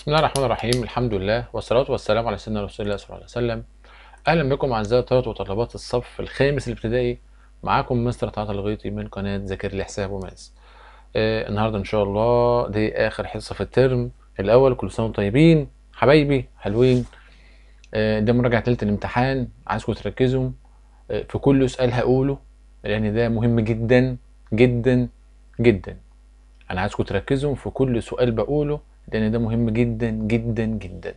بسم الله الرحمن الرحيم الحمد لله والصلاة والسلام على سيدنا رسول الله صلى الله عليه وسلم أهلا بكم أعزائي طلبة وطلبات الصف الخامس الابتدائي معاكم مستر طلعت الغيطي من قناة ذاكر لي حساب وماس آه النهاردة إن شاء الله دي آخر حصة في الترم الأول كل سنة طيبين حبايبي حلوين آه ده مراجعة تلت الامتحان عايزكم تركزوا آه في كل سؤال هقوله لأن ده مهم جدا جدا جدا أنا عايزكم تركزوا في كل سؤال بقوله لان ده مهم جدا جدا جدا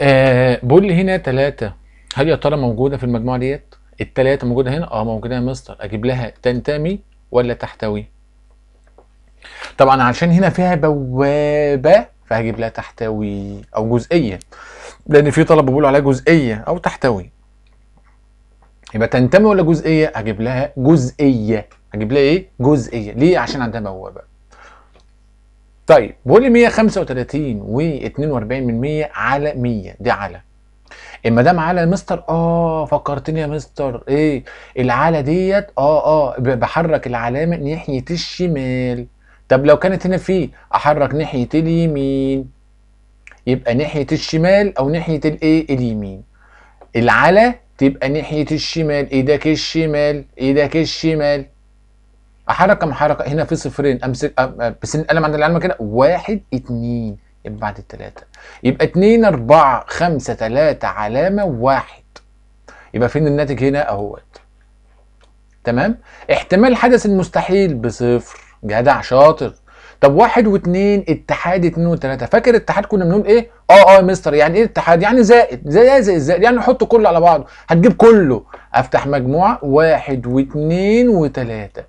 آه بول هنا ثلاثة هل يا ترى موجودة في المجموعة ديت الثلاثة موجودة هنا اه موجودة يا مستر اجيب لها تنتمي ولا تحتوي طبعا عشان هنا فيها بوابة فهجيب لها تحتوي او جزئية لان في طلب بيقول عليها جزئية او تحتوي يبقى تنتمي ولا جزئية اجيب لها جزئية اجيب لها ايه جزئية ليه عشان عندها بوابة طيب بقول لي 135 و42 من 100 على 100 دي على اما إيه، دام على مستر اه فكرتني يا مستر ايه العلى ديت اه اه بحرك العلامه ناحيه الشمال طب لو كانت هنا في احرك ناحيه اليمين يبقى ناحيه الشمال او ناحيه الايه اليمين العلى تبقى ناحيه الشمال ايدك الشمال ايدك الشمال احرك ام حركه هنا في صفرين امسك أم بس القلم عند العلامه كده واحد اتنين يبقى بعد التلاته يبقى اتنين اربعه خمسه تلاته علامه واحد يبقى فين الناتج هنا اهوت تمام احتمال حدث المستحيل بصفر جدع شاطر طب واحد واثنين اتحاد اتنين وتلاته فاكر اتحاد كنا بنقول ايه؟ اه اه يا مستر يعني ايه اتحاد؟ يعني زائد زي زي زائد يعني نحط كله على بعضه هتجيب كله افتح مجموعه واحد واثنين وتلاته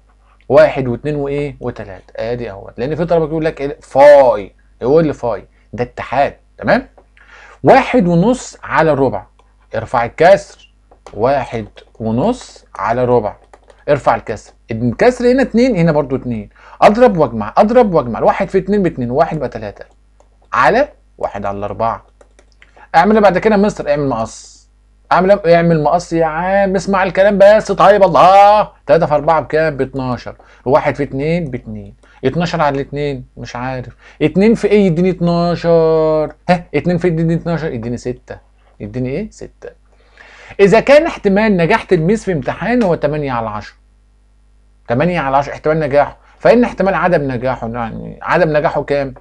واحد واثنين وايه وثلاثه ادي اهوت لان في طلبه بيقول لك إيه؟ فاي هو اللي فاي ده اتحاد تمام واحد ونص على الربع ارفع الكسر واحد ونص على الربع ارفع الكسر الكسر هنا اتنين هنا برضو اتنين اضرب واجمع اضرب واجمع الواحد في اتنين باتنين واحد بقى تلاته على واحد على اربعه اعمل إيه بعد كده مصر اعمل مقص اعمل إيه؟ اعمل مقص يا عم اسمع الكلام بس طيب الله 3 في 4 بكام؟ ب 12 1 في 2 ب 2 12 على 2 مش عارف 2 في ايه يديني 12 ها 2 في ايه يديني 12 يديني 6 يديني ايه؟ 6 اذا كان احتمال نجاح تلميذ في امتحان هو 8 على 10 8 على 10 احتمال نجاحه فان احتمال عدم نجاحه يعني عدم نجاحه كام؟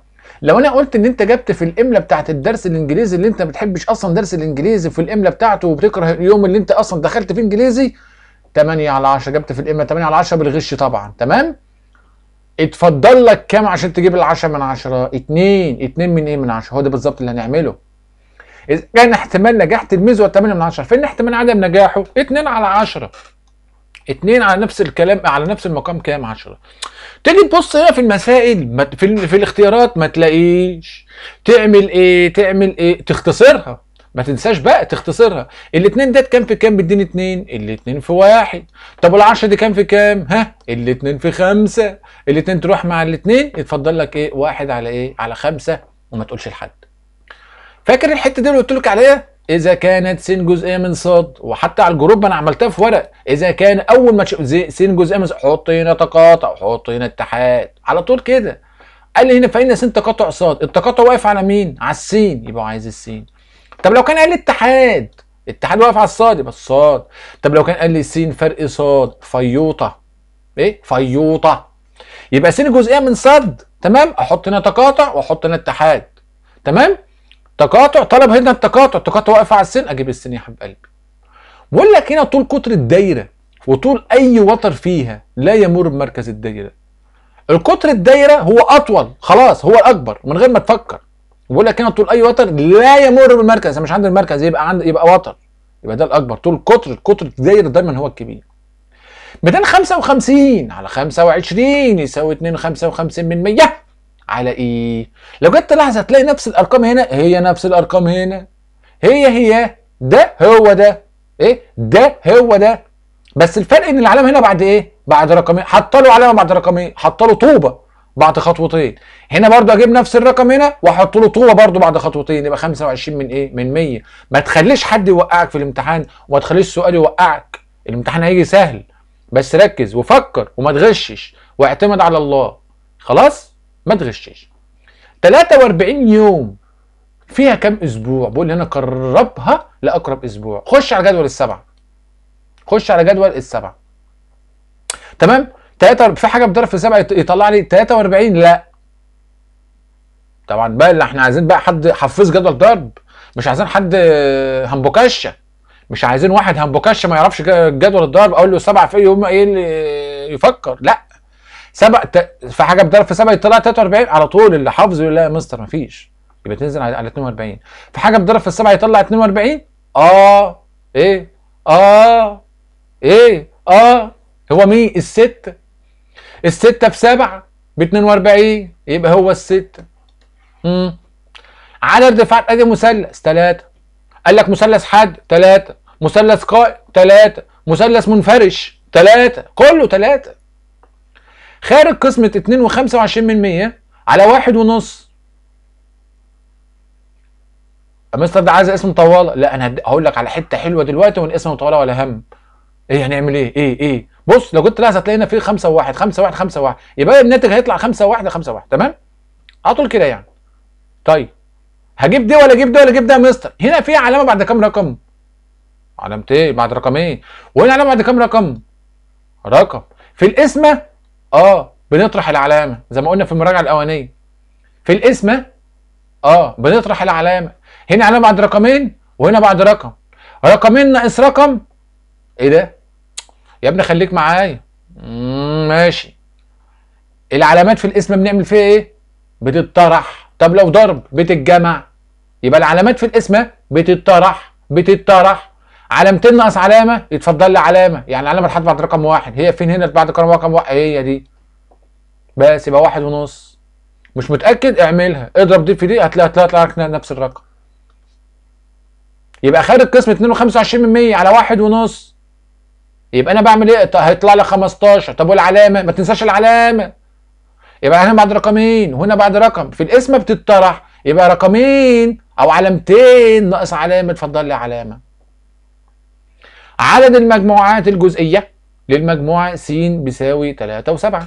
لو انا قلت ان انت جبت في الاملة بتاعت الدرس الانجليزي اللي انت ما بتحبش اصلا درس الانجليزي في الاملة بتاعته وبتكره اليوم اللي انت اصلا دخلت فيه انجليزي 8 على 10 جبت في الاملة 8 على 10 بالغش طبعا تمام اتفضل لك كام عشان تجيب ال10 من 10 2 2 من ايه من 10 هو ده بالظبط اللي هنعمله اذا كان احتمال نجاح تلميذ هو 8 من 10 فين احتمال عدم نجاحه 2 على 10 2 على نفس الكلام على نفس المقام كام 10 تيجي تبص هنا في المسائل في, في الاختيارات ما تلاقيش تعمل ايه تعمل ايه تختصرها ما تنساش بقى تختصرها الاثنين ده كام في كام بيديني اتنين الاثنين في واحد طب العشرة دي كام في كام ها الاثنين في خمسة الاثنين تروح مع الاثنين يتفضل لك ايه واحد على ايه على خمسة وما تقولش لحد فاكر الحته دي اللي قلت لك عليها اذا كانت س جزئيه من ص وحتى على الجروب انا عملتها في ورق اذا كان اول ما تشوف س جزئيه من ص حط هنا تقاطع حط هنا اتحاد على طول كده قال لي هنا فان سين تقاطع ص التقاطع واقف على مين على السين يبقى عايز السين طب لو كان قال لي اتحاد اتحاد واقف على الصاد يبقى الصاد طب لو كان قال لي س فرق صاد فيوطه ايه فيوطه يبقى س جزئيه من صد تمام احط هنا تقاطع واحط هنا اتحاد تمام تقاطع طلب هنا التقاطع التقاطع واقف على السن اجيب السن يا حبيب قلبي بقول لك هنا طول قطر الدايره وطول اي وتر فيها لا يمر بمركز الدايره القطر الدايره هو اطول خلاص هو الاكبر من غير ما تفكر بقول لك هنا طول اي وتر لا يمر بالمركز مش عند المركز يبقى عند يبقى وتر يبقى ده الاكبر طول قطر القطر الدايره دايما هو الكبير 255 على 25 يساوي 255 من 100 على ايه لو جيت تلاحظ هتلاقي نفس الارقام هنا هي نفس الارقام هنا هي هي ده هو ده ايه ده هو ده بس الفرق ان العلامه هنا بعد ايه بعد رقمين حط له علامه بعد رقمين حط له طوبه بعد خطوتين هنا برضو اجيب نفس الرقم هنا واحط له طوبه برضو بعد خطوتين يبقى 25 من ايه من 100 ما تخليش حد يوقعك في الامتحان وما تخليش سؤال يوقعك الامتحان هيجي سهل بس ركز وفكر وما تغشش واعتمد على الله خلاص ما تغشش 43 يوم فيها كام اسبوع بقول هنا قربها لاقرب اسبوع خش على جدول السبعه خش على جدول السبعه تمام 3 في حاجه بتضرب في سبعه يطلع لي 43 لا طبعا بقى اللي احنا عايزين بقى حد حفيظ جدول ضرب مش عايزين حد همبوكشه مش عايزين واحد همبوكشه ما يعرفش جدول الضرب اقول له سبعه في يوم ايه اللي يفكر لا سبع ت... في حاجه بتضرب في سبعه يطلع 43 على طول اللي حافظه يقول لا يا مستر مفيش يبقى تنزل على 42 في حاجه بتضرب في السبعه يطلع 42 اه ايه اه ايه اه هو مين الستة الستة بسبعة ب 42 يبقى هو الستة امم عدد رفعات ادي مثلث ثلاثة قال لك مثلث حاد ثلاثة مثلث قائم ثلاثة مثلث منفرش ثلاثة كله ثلاثة خارج قسمة 2.25% على واحد ونص مستر ده عايز اسم طوالة لا انا هقول لك على حتة حلوة دلوقتي والاسم طوالة ولا هم ايه هنعمل ايه ايه ايه بص لو كنت لاحظ هتلاقي هنا في 5 1 5 1 5 1 يبقى الناتج هيطلع 5 1 5 1 تمام على طول كده يعني طيب هجيب دي ولا اجيب دي ولا اجيب ده يا مستر هنا في علامه بعد كام رقم علامتين بعد رقمين إيه؟ وهنا علامه بعد كام رقم رقم في القسمه اه بنطرح العلامه زي ما قلنا في المراجعه الاولانيه في القسمه اه بنطرح العلامه هنا علامه بعد رقمين وهنا بعد رقم رقمين ناقص رقم ايه ده يا ابني خليك معايا ماشي العلامات في القسمه بنعمل فيها ايه بتطرح طب لو ضرب بتتجمع يبقى العلامات في القسمه بتطرح بتطرح علامتين ناقص علامه يتفضل لي علامه يعني علامه الحد بعد رقم واحد هي فين هنا بعد رقم واحد هي دي بس يبقى واحد ونص مش متاكد اعملها اضرب دي في دي هتلاقي هتلاقي لك نفس الرقم يبقى خارج قسم 2.25% على واحد ونص يبقى انا بعمل ايه هيطلع لي 15 طب والعلامه ما تنساش العلامه يبقى هنا بعد رقمين وهنا بعد رقم في القسمه بتطرح يبقى رقمين او علامتين ناقص علامه اتفضل لي علامه عدد المجموعات الجزئية للمجموعة س بيساوي 3 و7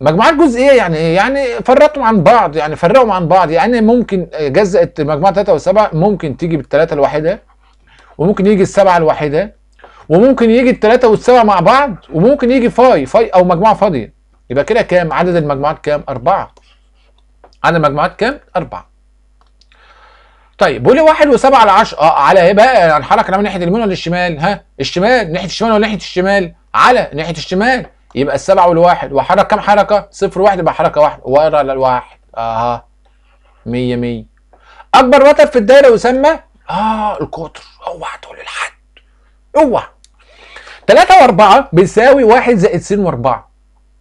مجموعات جزئية يعني ايه؟ يعني فرقهم عن بعض يعني فرقهم عن بعض يعني ممكن جزء مجموعة 3 و7 ممكن تيجي بالتلاتة الواحدة وممكن يجي السبعة الواحدة وممكن يجي التلاتة والسبعة مع بعض وممكن يجي فاي فاي أو مجموعة فاضية يبقى كده كام؟ عدد المجموعات كام؟ أربعة عدد المجموعات كام؟ أربعة طيب بيقول لي 1 و7 على 10 اه على ايه بقى هنحرك يعني من ناحيه اليمين ولا الشمال ها الشمال ناحيه الشمال ولا ناحيه الشمال على ناحيه الشمال يبقى السبعه والواحد وحرك كام حركه صفر واحد يبقى حركه واحده ورا للواحد اها 100 100 اكبر وتر في الدايره يسمى اه القطر اوعى تقول لحد اوعى تلاتة وأربعة بيساوي واحد زائد س وأربعة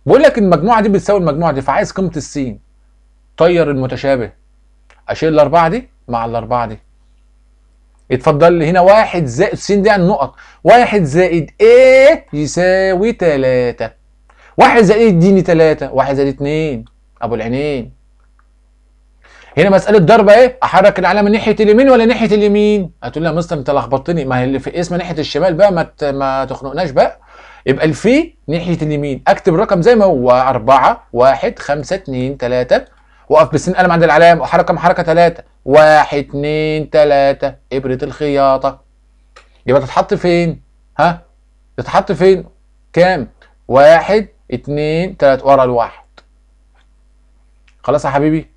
بقول لك المجموعه دي بتساوي المجموعه دي فعايز قيمه السين طير المتشابه اشيل الاربعه دي مع الاربعه دي اتفضل لي هنا واحد زائد س دي النقط واحد زائد ايه يساوي تلاتة واحد زائد ايه يديني تلاتة واحد زائد اتنين ابو العينين هنا مسألة ضرب ايه؟ احرك العلامة ناحية اليمين ولا ناحية اليمين؟ هتقول لي يا مستر انت لخبطتني ما هي اللي في اسمها ناحية الشمال بقى ما ما تخنقناش بقى يبقى الفي ناحية اليمين اكتب الرقم زي ما هو 4 1 5 2 3 واقف بالسين قلم عند العلام وحركه محركه ثلاثه واحد اتنين تلاته ابره الخياطه يبقى تتحط فين ها تتحط فين كام واحد اتنين تلاته ورا الواحد خلاص يا حبيبي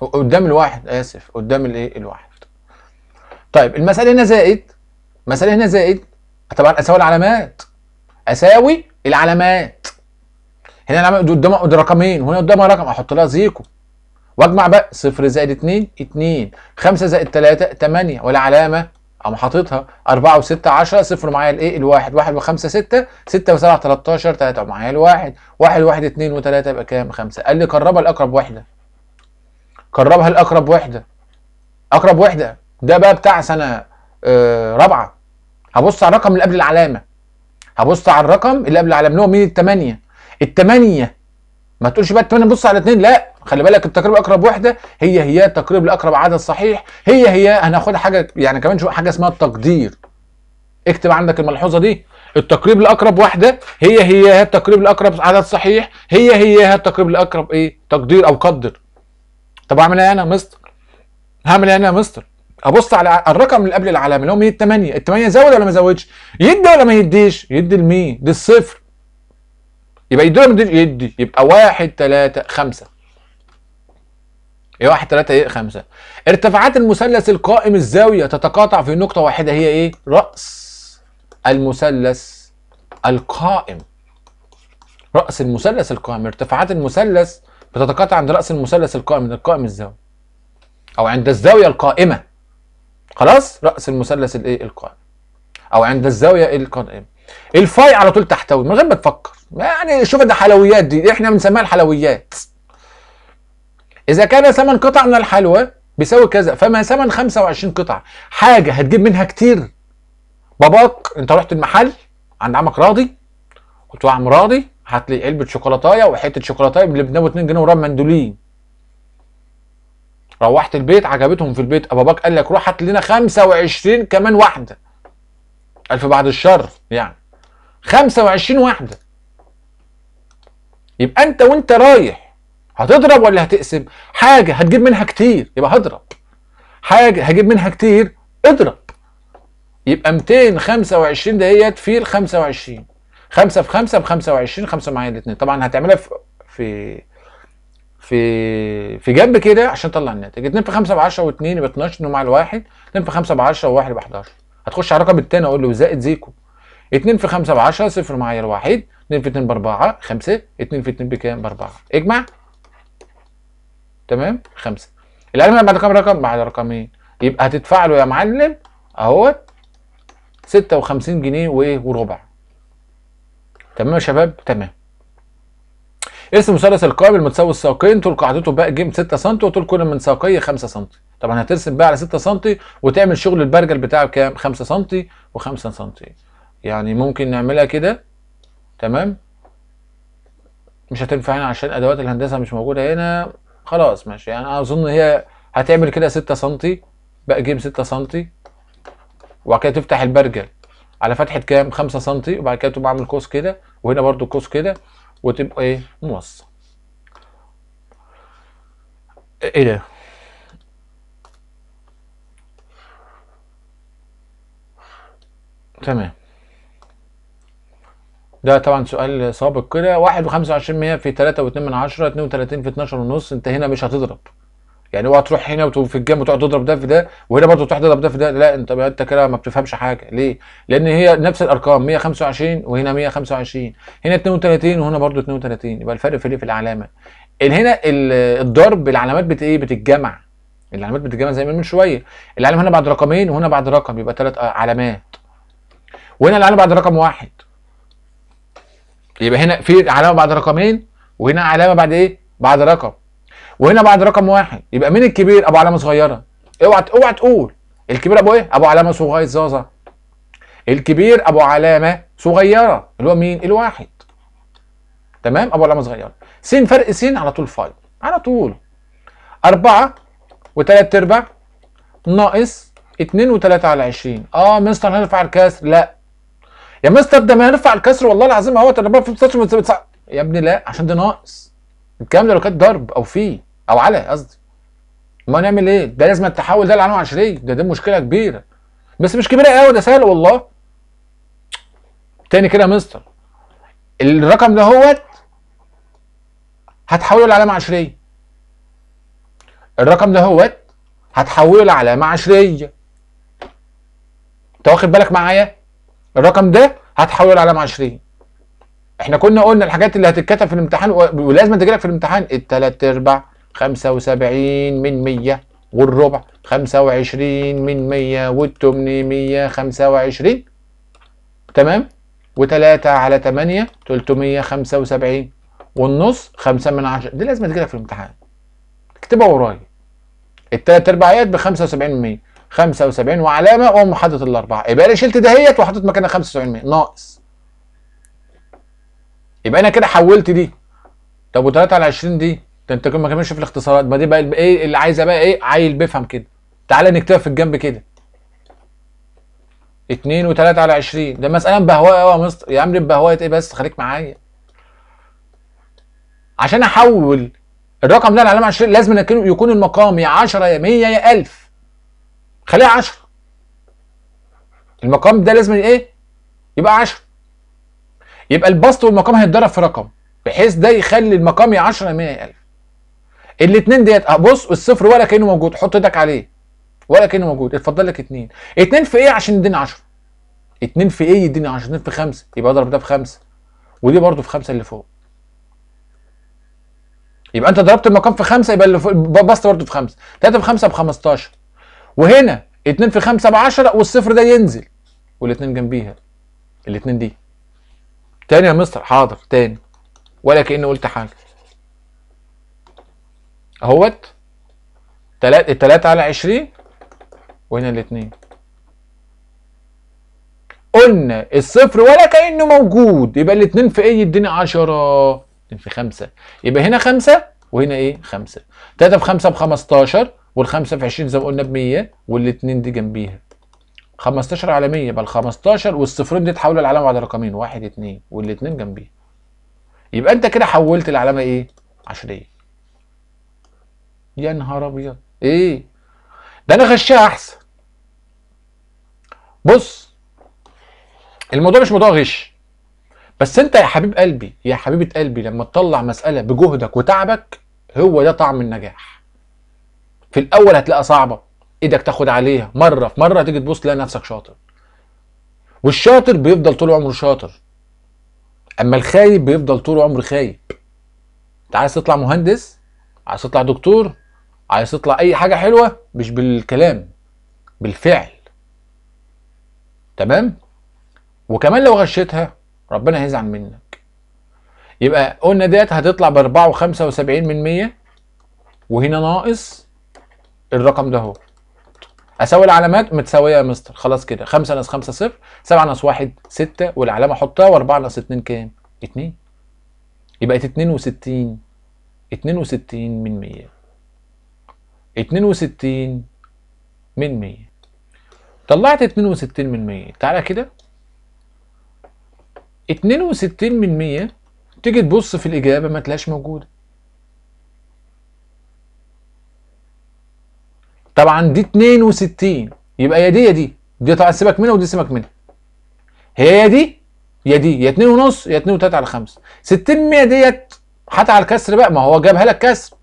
قدام الواحد اسف قدام الايه الواحد طيب المساله هنا زائد مساله هنا زائد طبعا اساوي العلامات اساوي العلامات هنا العمل قدامها رقمين وهنا قدامها رقم احط لها زيكو واجمع بقى 0 زائد 2 2 5 زائد 3 8 والعلامه اقوم حاططها 4 و6 10 صفر معايا الايه الواحد 1 و5 6 6 و7 13 3 معايا الواحد 1 1 2 و3 يبقى كام 5 قال لي قربها لاقرب وحده قربها لاقرب وحده اقرب وحده ده بقى بتاع سنه آه رابعه هبص على الرقم اللي قبل العلامه هبص على الرقم اللي قبل العلامه اللي هو مين الثمانيه الثمانيه ما تقولش بقى الثمانيه بص على اتنين لا خلي بالك التقريب اقرب وحده هي هي التقريب لاقرب عدد صحيح هي هي هناخدها حاجه يعني كمان شو حاجه اسمها التقدير اكتب عندك الملحوظه دي التقريب لاقرب وحده هي هي التقريب لاقرب عدد صحيح هي هي التقريب لاقرب ايه تقدير او قدر طب اعمل ايه انا يا مستر هعمل ايه انا يا مستر ابص على الرقم اللي قبل العلامه اللي هو 108 8 زود ولا ما زودش يدي ولا ما يديش يدي لمين دي الصفر يبقى يدونا مديش يدي يبقى واحد تلاتة خمسة ايه واحد تلاتة ايه خمسة ارتفاعات المثلث القائم الزاوية تتقاطع في نقطة واحدة هي ايه رأس المثلث القائم رأس المثلث القائم ارتفاعات المثلث بتتقاطع عند رأس المثلث القائم القائم الزاوية او عند الزاوية القائمة خلاص رأس المثلث الايه القائم او عند الزاوية القائمة الفاي على طول تحتوي من غير ما تفكر يعني شوف ده حلويات دي احنا بنسميها الحلويات اذا كان ثمن قطع من الحلوى بيساوي كذا فما ثمن 25 قطعه حاجه هتجيب منها كتير باباك انت رحت المحل عند عمك راضي قلت له يا عم راضي هات لي علبه شوكولاتايه وحته شوكولاتايه بلبنان 2 جنيه ورم مندولين روحت البيت عجبتهم في البيت باباك قال لك روح هات لنا 25 كمان واحده الف بعد الشر يعني 25 واحده يبقى انت وانت رايح هتضرب ولا هتقسم حاجه هتجيب منها كتير يبقى هضرب حاجه هجيب منها كتير اضرب يبقى 225 دهيت في ال 25 5 في 5 ب 25 5 معايا الاثنين طبعا هتعملها في في في في جنب كده عشان تطلع الناتج 2 في 5 ب 10 و2 ب 12 مع الواحد 2 في 5 ب 10 و1 ب 11 هتخش على الرقم الثاني اقول له زائد زيكو 2 في 5 ب 10 صفر معايا الوحيد 2 في 2 ب 4 5 2 في 2 بكام ب 4 اجمع تمام 5 الالف بعد كام رقم بعد رقمين يبقى هتدفع له يا معلم اهوت 56 جنيه وايه وربع تمام يا شباب تمام اسم مثلث القائم المتساوي الساقين طول قاعدته بقى جيم 6 سم وطول كل من ساقيه 5 سم طبعا هترسم بقى على 6 سم وتعمل شغل البرجل بتاعه بكام 5 سم و5 سم يعني ممكن نعملها كده تمام مش هتنفع هنا عشان ادوات الهندسه مش موجوده هنا خلاص ماشي يعني انا اظن هي هتعمل كده 6 سم بقى جيب 6 سم وبعد كده تفتح البرجل على فتحه كام 5 سم وبعد كده تبقى عامل قوس كده وهنا برده قوس كده وتبقى ايه موصل ايه ده تمام ده طبعا سؤال سابق كده 1.25% في 3.2 من 32 في 12 ونص انت هنا مش هتضرب يعني اوعى تروح هنا في الجيم وتقعد تضرب ده في ده وهنا برضه تروح تضرب ده في ده لا انت انت كده ما بتفهمش حاجه ليه؟ لان هي نفس الارقام 125 وهنا 125 هنا 32 وهنا برضه 32 يبقى الفرق في ايه في العلامه هنا الضرب العلامات بت ايه بتتجمع العلامات بتتجمع زي ما من شويه العلامه هنا بعد رقمين وهنا بعد رقم يبقى ثلاث علامات وهنا العلامه بعد رقم واحد يبقى هنا في علامه بعد رقمين وهنا علامه بعد ايه بعد رقم وهنا بعد رقم واحد يبقى مين الكبير ابو علامه صغيره اوعى اوعى تقول الكبير ابو ايه ابو علامه صغير زازا الكبير ابو علامه صغيره اللي هو مين الواحد تمام ابو علامه صغيره سين فرق سين على طول فاي، على طول أربعة وتلات أرباع ناقص اتنين وتلاتة على عشرين اه مستر هنرفع الكسر لا يا مستر ده ما ينفع الكسر والله العظيم اهوت انا بقى في 16 يا ابني لا عشان ده ناقص الكلام ده لو كانت ضرب او في او على قصدي ما نعمل ايه ده لازم التحول ده لعنه عشريه ده دي مشكله كبيره بس مش كبيره قوي ده سهل والله تاني كده يا مستر الرقم ده هوت هتحوله لعلامه عشريه الرقم ده هوت هتحوله لعلامه عشريه انت واخد بالك معايا الرقم ده هتحول علامه 20 احنا كنا قلنا الحاجات اللي هتتكتب في الامتحان ولازم تجيلك في الامتحان التلات ارباع 75 من 100 والربع 25 من 100 وال 825 تمام و3 على 8 375 والنص 5 من 10 دي لازم تجيلك في الامتحان اكتبها ورايا التلات ارباعيات ب 75 من 100 75 وعلامه اقوم الاربعه يبقى انا شلت دهيت وحطيت مكانها 75 ناقص يبقى انا كده حولت دي طب و3 على 20 دي ده انت ما كملش في الاختصارات ما دي بقى ايه اللي عايزه بقى ايه عيل بيفهم كده تعالى نكتبها في الجنب كده 2 و3 على 20 ده مساله بهوايه قوي يا مستر يا عم بهوايه ايه بس خليك معايا عشان احول الرقم ده على 20 لازم يكون المقام يا 10 يا 100 يا 1000 خليها 10 المقام ده لازم ايه يبقى 10 يبقى البسط والمقام هيتضرب في رقم بحيث ده يخلي المقام يا 10 يا 100 100000 الاثنين ديت بص الصفر ولا كانه موجود حط ايدك عليه ولا كانه موجود اتفضل لك اثنين اثنين في ايه عشان يديني 10 اثنين في ايه يديني 10 اثنين في 5 يبقى اضرب ده بخمسه ودي برده في 5 اللي فوق يبقى انت ضربت المقام في 5 يبقى اللي فوق البسط برده في 5 3 في 5 ب 15 وهنا 2 في 5 ب 10 والصفر ده ينزل والاثنين جنبيها الاثنين دي تاني يا مستر حاضر تاني ولا كأني قلت حاجة اهوت تلات التلاتة على عشرين وهنا الاثنين قلنا الصفر ولا كأنه موجود يبقى الاثنين في ايه يديني عشرة اتنين في خمسة يبقى هنا خمسة وهنا ايه خمسة تلاتة في خمسة بخمستاشر والخمسه في 20 زي ما قلنا ب 100 والاثنين دي جنبيها 15 على 100 يبقى ال 15 والصفرين دي اتحولوا لعلامه بعد رقمين 1 2 والاثنين جنبيها يبقى انت كده حولت العلامه ايه؟ عشريه يا نهار ابيض ايه؟ ده انا غشها احسن بص الموضوع مش موضوع غش بس انت يا حبيب قلبي يا حبيبه قلبي لما تطلع مساله بجهدك وتعبك هو ده طعم النجاح في الاول هتلاقيها صعبه ايدك تاخد عليها مره في مره تيجي تبص تلاقي نفسك شاطر والشاطر بيفضل طول عمره شاطر اما الخايب بيفضل طول عمره خايب انت عايز تطلع مهندس عايز تطلع دكتور عايز تطلع اي حاجه حلوه مش بالكلام بالفعل تمام وكمان لو غشيتها ربنا هيزعل منك يبقى قلنا ديت هتطلع ب 74 من 100 وهنا ناقص الرقم ده هو اساوي العلامات متساويه يا مستر خلاص كده 5 ناقص 5 0 7 ناقص 1 6 والعلامه احطها و4 ناقص 2 كام 2 يبقى 62 62 من 100 62 من 100 طلعت 62 من 100 تعالى كده 62 من 100 تيجي تبص في الإجابة ما تلاقيهاش موجودة طبعا دي 62 يبقى يا دي يا دي دي طبعا سيبك منها ودي سيبك منها هي يا دي يا دي يا 2 ونص يا 2 و3 على 5 60 100 ديت حط على الكسر بقى ما هو جابها لك كسر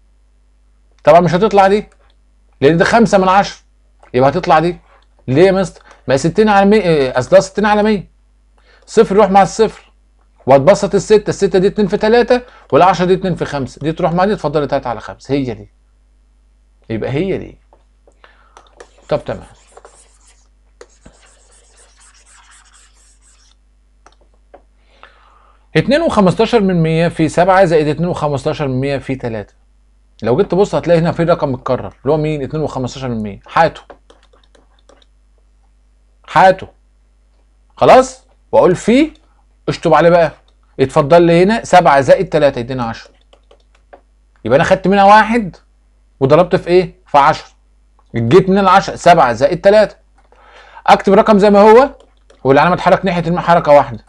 طبعا مش هتطلع دي لان دي 5 من 10 يبقى هتطلع دي ليه يا مستر ما هي 60 على 100 آه، اصل ده 60 على 100 صفر يروح مع الصفر وهتبسط الستة الستة دي 2 في 3 وال10 دي 2 في 5 دي تروح مع دي تفضل 3 على 5 هي دي يبقى هي دي طب تمام اتنين وخمستاشر من مية في سبعة زائد اتنين وخمستاشر من مية في تلاتة لو جيت تبص هتلاقي هنا في رقم متكرر اللي هو مين اتنين وخمستاشر من مية حاته حاته خلاص واقول في اشطب عليه بقى اتفضل لي هنا سبعة زائد تلاتة يدينا عشرة يبقى انا خدت منها واحد وضربت في ايه في عشرة جيت من العشرة سبعة زائد تلاتة اكتب رقم زي ما هو والعلامة اتحرك ناحية المحركة واحدة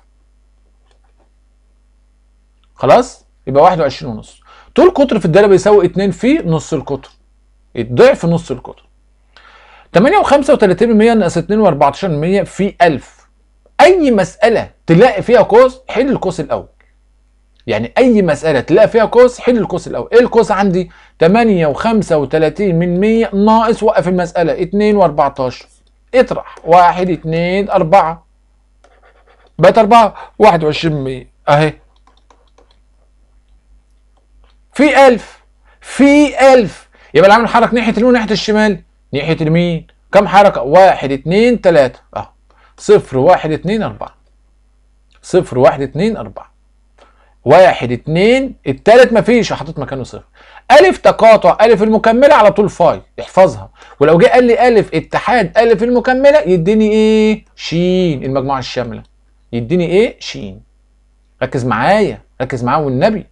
خلاص يبقى واحد وعشرين ونص طول قطر في الدالة بيساوي اتنين في نص القطر ضعف نص القطر تمانية وخمسة وتلاتين بالمية ناقص اتنين واربعتاشر بالمية في ألف أي مسألة تلاقي فيها قوس حل القوس الأول يعني اي مساله تلاقي فيها قوس حل القوس الاول ايه القوس عندي 8 و35 من 100 ناقص وقف المساله 2 و14 اطرح 1 2 4 بقت 4 21 100 اهي في 1000 في 1000 يبقى العامل حرك ناحيه اليمين وناحيه الشمال ناحيه اليمين كم حركه 1 2 3 اه 0 1 2 4 0 1 2 4 واحد اتنين التالت مفيش حاطط مكانه صفر ألف تقاطع ألف المكملة على طول فاي احفظها ولو جه قال لي ألف اتحاد ألف المكملة يديني إيه شين المجموعة الشاملة يديني إيه شين ركز معايا ركز معايا والنبي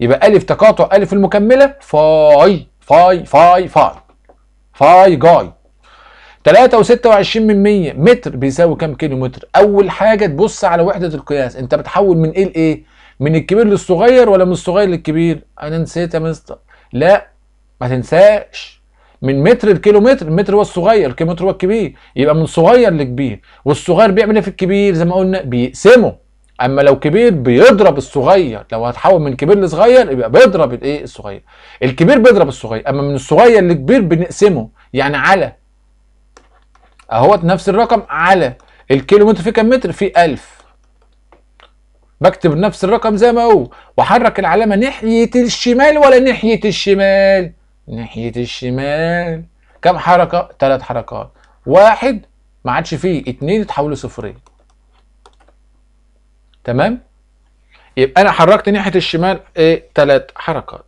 يبقى ألف تقاطع ألف المكملة فاي فاي فاي فاي فاي جاي 3 و26 من 100 متر بيساوي كام كيلو متر؟ أول حاجة تبص على وحدة القياس أنت بتحول من إيه لإيه؟ من الكبير للصغير ولا من الصغير للكبير انا نسيت يا مستر لا ما تنساش من متر لكيلومتر المتر هو الصغير الكيلومتر هو الكبير يبقى من صغير لكبير والصغير بيعمل ايه في الكبير زي ما قلنا بيقسمه اما لو كبير بيضرب الصغير لو هتحول من كبير لصغير يبقى بيضرب الايه الصغير الكبير بيضرب الصغير اما من الصغير لكبير بنقسمه يعني على اهوت نفس الرقم على الكيلومتر فيه كام متر فيه 1000 بكتب نفس الرقم زي ما هو واحرك العلامه ناحيه الشمال ولا ناحيه الشمال ناحيه الشمال كم حركه ثلاث حركات واحد ما عادش فيه اتنين اتحولوا صفرين تمام يبقى انا حركت ناحيه الشمال ايه ثلاث حركات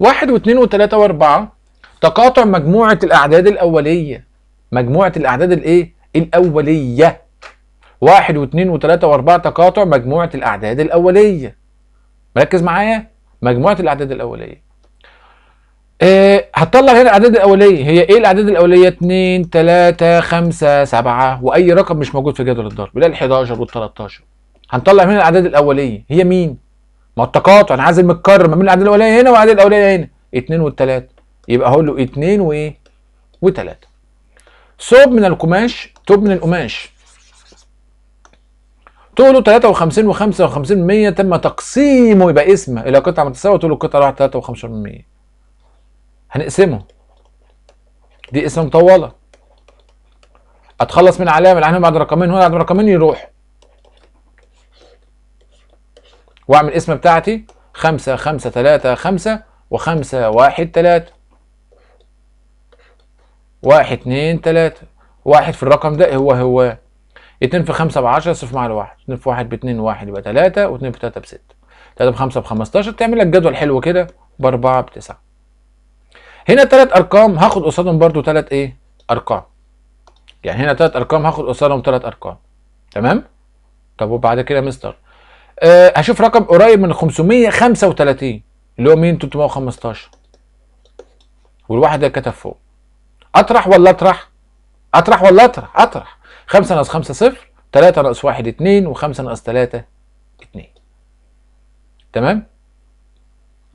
واحد واثنين وثلاثه واربعه تقاطع مجموعه الاعداد الاوليه مجموعه الاعداد الايه الاوليه واحد واثنين وثلاثة واربعة تقاطع مجموعة الأعداد الأولية مركز معايا مجموعة الأعداد الأولية آه هتطلع هنا الأعداد الأولية هي إيه الأعداد الأولية 2 3 5 7 وأي رقم مش موجود في جدول الضرب لا ال 11 وال 13 هنطلع هنا الأعداد الأولية هي مين؟ ما هو التقاطع أنا عايز المتكرر ما بين الأعداد الأولية هنا والأعداد الأولية هنا 2 وال3 يبقى هقول له 2 وإيه؟ و3 ثوب من القماش ثوب من القماش له 53 و 55% تم تقسيمه يبقى اسم الى قطع متساويه له القطعه راحت 53% هنقسمه دي اسم مطوله اتخلص من علامه العلامه بعد رقمين هنا بعد رقمين يروح واعمل اسم بتاعتي 5 5 3 5 و5 1 3 1 2 3 واحد في الرقم ده هو هو 2 في 5 ب 10 صفر مع لواحد 2 في 1 ب 2 1 يبقى 3 و2 في 3 ب 6 3 ب 5 ب 15 تعمل لك جدول حلو كده ب 4 ب 9 هنا ثلاث ارقام هاخد قصادهم برده ثلاث ايه ارقام يعني هنا ثلاث ارقام هاخد قصادهم ثلاث ارقام تمام طب وبعد كده مستر أه هشوف رقم قريب من 535 اللي هو مين 315 والواحد ده كتب فوق اطرح ولا اطرح اطرح ولا اطرح اطرح 5 ناقص 5 صفر 3 ناقص 1 2 و5 ناقص 3 2 تمام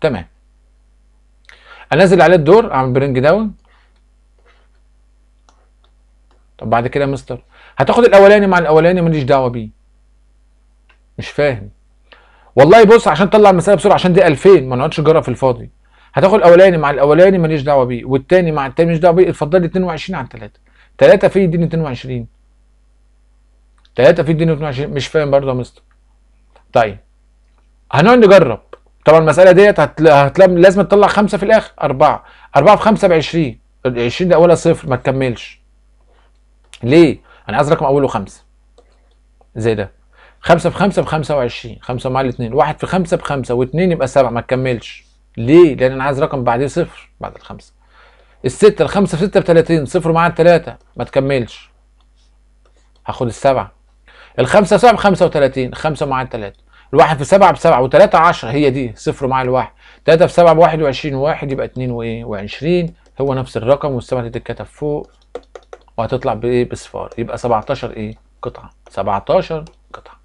تمام انزل عليه الدور اعمل برنج داون طب بعد كده يا مستر هتاخد الاولاني مع الاولاني ماليش دعوه بيه مش فاهم والله بص عشان تطلع المساله بسرعه عشان دي 2000 ما نقعدش نجرب في الفاضي هتاخد الاولاني مع الاولاني ماليش دعوه بيه والتاني مع التاني ماليش دعوه بيه اتفضل لي 22 على 3 3 في يديني 22 3 في 22 مش فاهم برضه يا مستر طيب هنقعد نجرب طبعا المساله ديت هتل... هتل... لازم تطلع 5 في الاخر 4 4 في 5 ب 20 ال 20 ده اولها صفر ما تكملش ليه؟ انا عايز رقم اوله 5 زي ده 5 في 5 ب 25 5 مع 2 1 في 5 ب 5 و2 يبقى 7 ما تكملش ليه؟ لان انا عايز رقم بعديه صفر بعد الخمسه ال 6 ال 5 في 6 ب 30 صفر معاها 3 ما تكملش هاخد السبعه الخمسة بخمسة 35 5 مع 3 الواحد في 7 ب 7 و3 10 هي دي صفر مع الواحد 3 في 7 ب 21 واحد يبقى 2 وايه و20 هو نفس الرقم والسبعة تتكتب فوق وهتطلع بايه بصفار يبقى 17 ايه قطعة 17 قطعة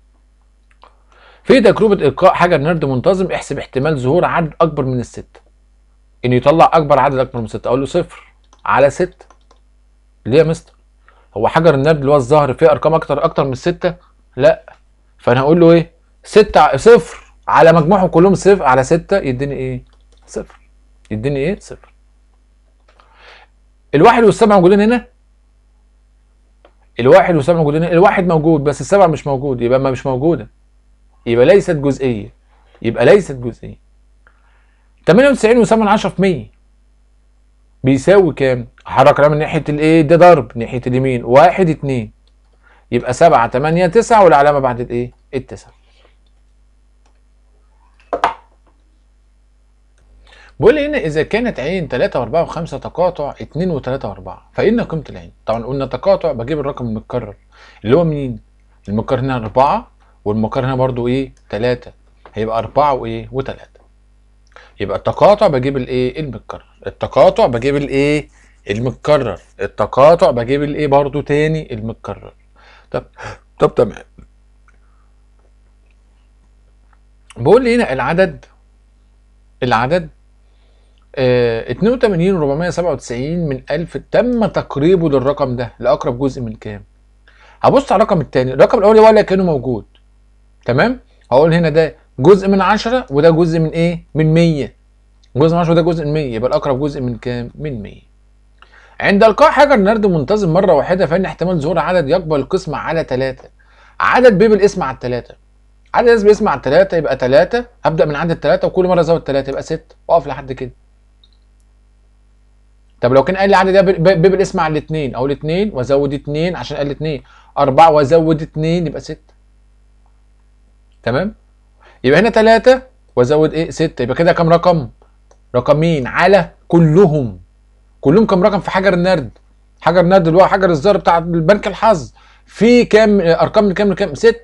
في تجربة إلقاء حجر نرد منتظم احسب احتمال ظهور عدد أكبر من الستة إنه يطلع أكبر عدد أكبر من ستة أقول له صفر على ستة ليه يا مستر هو حجر النرد اللي هو الظهر فيه ارقام اكتر اكتر من سته لا فانا هقول له ايه سته صفر على مجموعهم كلهم صفر على سته يديني ايه صفر يديني ايه صفر الواحد والسبعه موجودين هنا الواحد والسبعه موجودين هنا الواحد موجود بس السبعه مش موجود يبقى ما مش موجوده يبقى ليست جزئيه يبقى ليست جزئيه 98 و 8 10 في 100 بيساوي كام حرك رقم من ناحيه الايه ده ضرب ناحيه اليمين واحد اتنين يبقى سبعة تمانية تسعة والعلامة بعد الايه التسعة بيقول هنا اذا كانت عين 3 و4 و5 تقاطع 2 و3 و4 فان قيمه العين طبعا قلنا تقاطع بجيب الرقم المتكرر اللي هو منين المتكرر هنا 4 والمتكرر هنا برضو ايه 3 هيبقى 4 وايه و3 يبقى التقاطع بجيب الايه المتكرر التقاطع بجيب الايه المتكرر التقاطع بجيب الايه برضو تاني المتكرر طب طب تمام بقول لي هنا العدد العدد آه 82 497 من 1000 تم تقريبه للرقم ده لاقرب جزء من كام؟ هبص على الرقم الثاني، الرقم هو ولا كانه موجود تمام؟ هقول هنا ده جزء من 10 وده جزء من ايه؟ من 100 جزء من 10 وده جزء من 100 يبقى الاقرب جزء من كام؟ من 100 عند القاء حجر نرد منتظم مره واحده فان احتمال ظهور عدد يقبل القسمه على 3 عدد بيب الاسم على 3 عدد اس باسم على 3 يبقى 3 هبدا من عند الثلاثه وكل مره ازود 3 يبقى 6 واقف لحد كده طب لو كان قال لي عدد ده بي على الاثنين او الاثنين وازود اثنين عشان قال اثنين 4 وازود اثنين يبقى 6 تمام يبقى هنا 3 وازود ايه 6 يبقى كده كام رقم رقمين على كلهم كلهم كام رقم في حجر النرد حجر النرد اللي هو حجر الزهر بتاع البنك الحظ في كام ارقام من كام لكام 6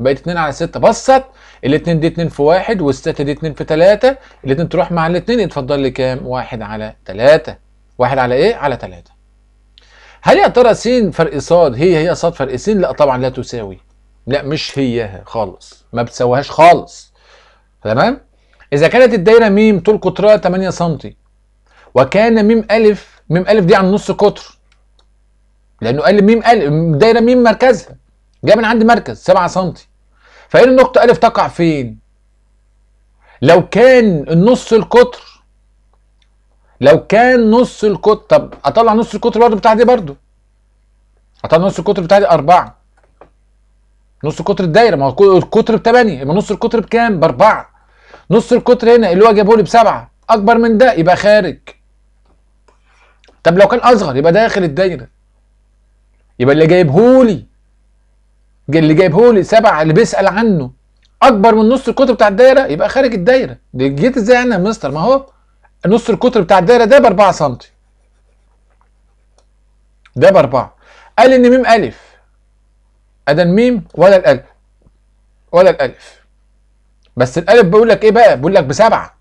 بقت 2 على 6 بصت الاثنين دي 2 في 1 والستة دي 2 في 3 الاثنين تروح مع الاثنين اتفضل لي كام 1 على 3 1 على ايه على 3 هل يا ترى س فرق ص هي هي ص فرق س لا طبعا لا تساوي لا مش هياها خالص ما بتساويهاش خالص تمام اذا كانت الدايره م طول قطرها 8 سم وكان م الف م الف دي عن نص قطر لانه قال م الف دايره م مركزها جايه من عند مركز 7 سم فهنا النقطه الف تقع فين لو كان النص القطر لو كان نص القطر طب اطلع نص القطر برضو بتاع دي برضو اطلع نص القطر بتاع دي 4 نص القطر الدايره ما هو القطر 8 يبقى نص القطر بكام؟ باربعه نص القطر هنا اللي هو جابه لي بسبعه اكبر من ده يبقى خارج طب لو كان اصغر يبقى داخل الدايره يبقى اللي جايبهولي اللي جايبهولي سبعه اللي بيسال عنه اكبر من نص القطر بتاع الدايره يبقى خارج الدايره دي جيت ازاي انا يا مستر ما هو نص القطر بتاع الدايره ده ب 4 سم ده ب 4 قال ان ميم الف أدا الميم ولا الألف ولا الألف بس الألف بيقول لك إيه بقى؟ بيقول لك بسبعة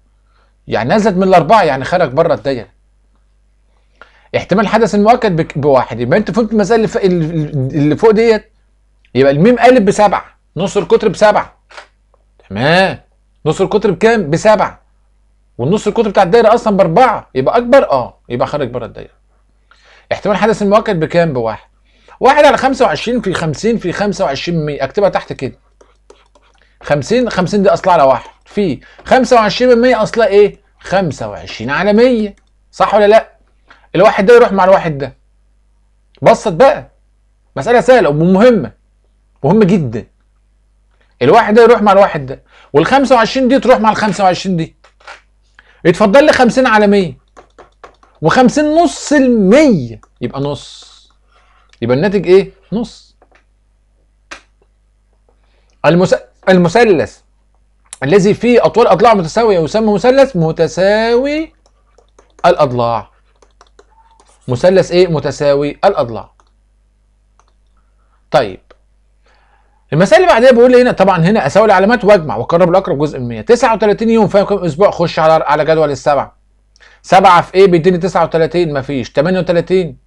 يعني نزلت من الأربعة يعني خرج بره الدايرة احتمال حدث المؤكد بواحد يبقى أنت فهمت المسألة اللي, اللي فوق ديت يبقى الميم قالب بسبعة نص القطر بسبعة تمام نص القطر بكام؟ بسبعة والنص القطر بتاع الدايرة أصلا بأربعة يبقى أكبر أه يبقى خارج بره الدايرة احتمال حدث المؤكد بكام؟ بواحد واحد على 25 في 50 في 25 100 اكتبها تحت كده 50 50 دي اصلها على واحد في 25 100 اصلها ايه 25 على 100 صح ولا لا الواحد ده يروح مع الواحد ده بسط بقى مساله سهله ومهمه مهمه جدا الواحد ده يروح مع الواحد ده وال 25 دي تروح مع ال 25 دي يتفضل لي 50 على 100 و50 نص ال100 يبقى نص يبقى الناتج ايه نص المس... المثلث الذي فيه اطوال اضلاع متساويه يسمى مثلث متساوي الاضلاع مثلث ايه متساوي الاضلاع طيب المسائل اللي بعدها بيقول لي هنا طبعا هنا اساوي العلامات واجمع واقرب الاقرب جزء من 100 39 يوم فاهم كم اسبوع خش على على جدول السبعه سبعه في ايه بيديني 39 مفيش 38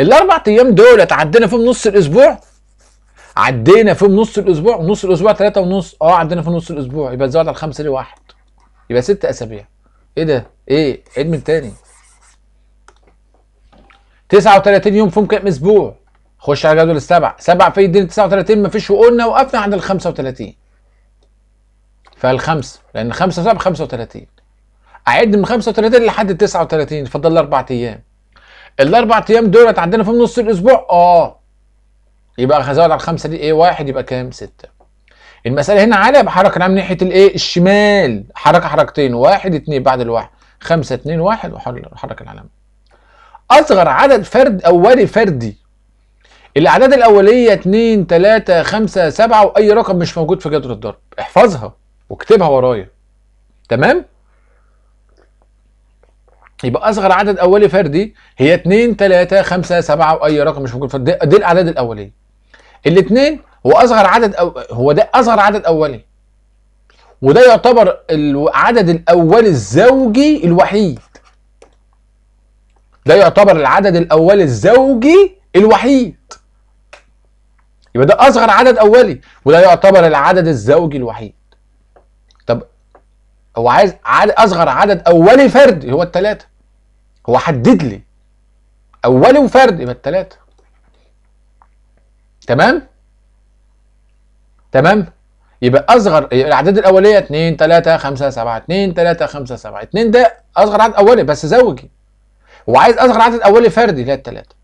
الاربع ايام دول عدينا فيهم نص الاسبوع عدينا فيهم نص الاسبوع نص الاسبوع ثلاثة ونص اه عدينا فيهم نص الاسبوع يبقى زود على 5 ليه واحد يبقى ست اسابيع ايه ده ايه عيد إيه من تاني 39 يوم فيهم كام اسبوع خش على جدول السبع سبع في الدين 39 مفيش وقلنا وقفنا عند ال 35 فالخمسه لان خمسه 7 35 اعد من 35 لحد 39 فاضل لي اربع ايام الاربع ايام دول اتعدينا فيهم نص الاسبوع اه يبقى هزود على الخمسه دي ايه واحد يبقى كام سته المساله هنا عاليه بحركه نعم ناحيه الايه الشمال حركه حركتين واحد اتنين بعد الواحد خمسه اتنين واحد وحرك العلامه اصغر عدد فرد اولي فردي الاعداد الاوليه اتنين تلاته خمسه سبعه واي رقم مش موجود في جدول الضرب احفظها واكتبها ورايا تمام يبقى اصغر عدد اولي فردي هي 2 3 5 7 واي رقم مش موجود فردي دي الاعداد الاوليه الاثنين هو اصغر عدد أو هو ده اصغر عدد اولي وده يعتبر العدد الاولي الزوجي الوحيد ده يعتبر العدد الاولي الزوجي الوحيد يبقى ده اصغر عدد اولي وده يعتبر العدد الزوجي الوحيد هو عايز اصغر عدد اولي فردي هو الثلاثه هو حدد لي اولي وفرد يبقى الثلاثه تمام تمام يبقى اصغر الاعداد الاوليه 2 3 5 7 2 3 5 7 2 ده اصغر عدد اولي بس زوجي وعايز اصغر عدد اولي فردي اللي هي الثلاثه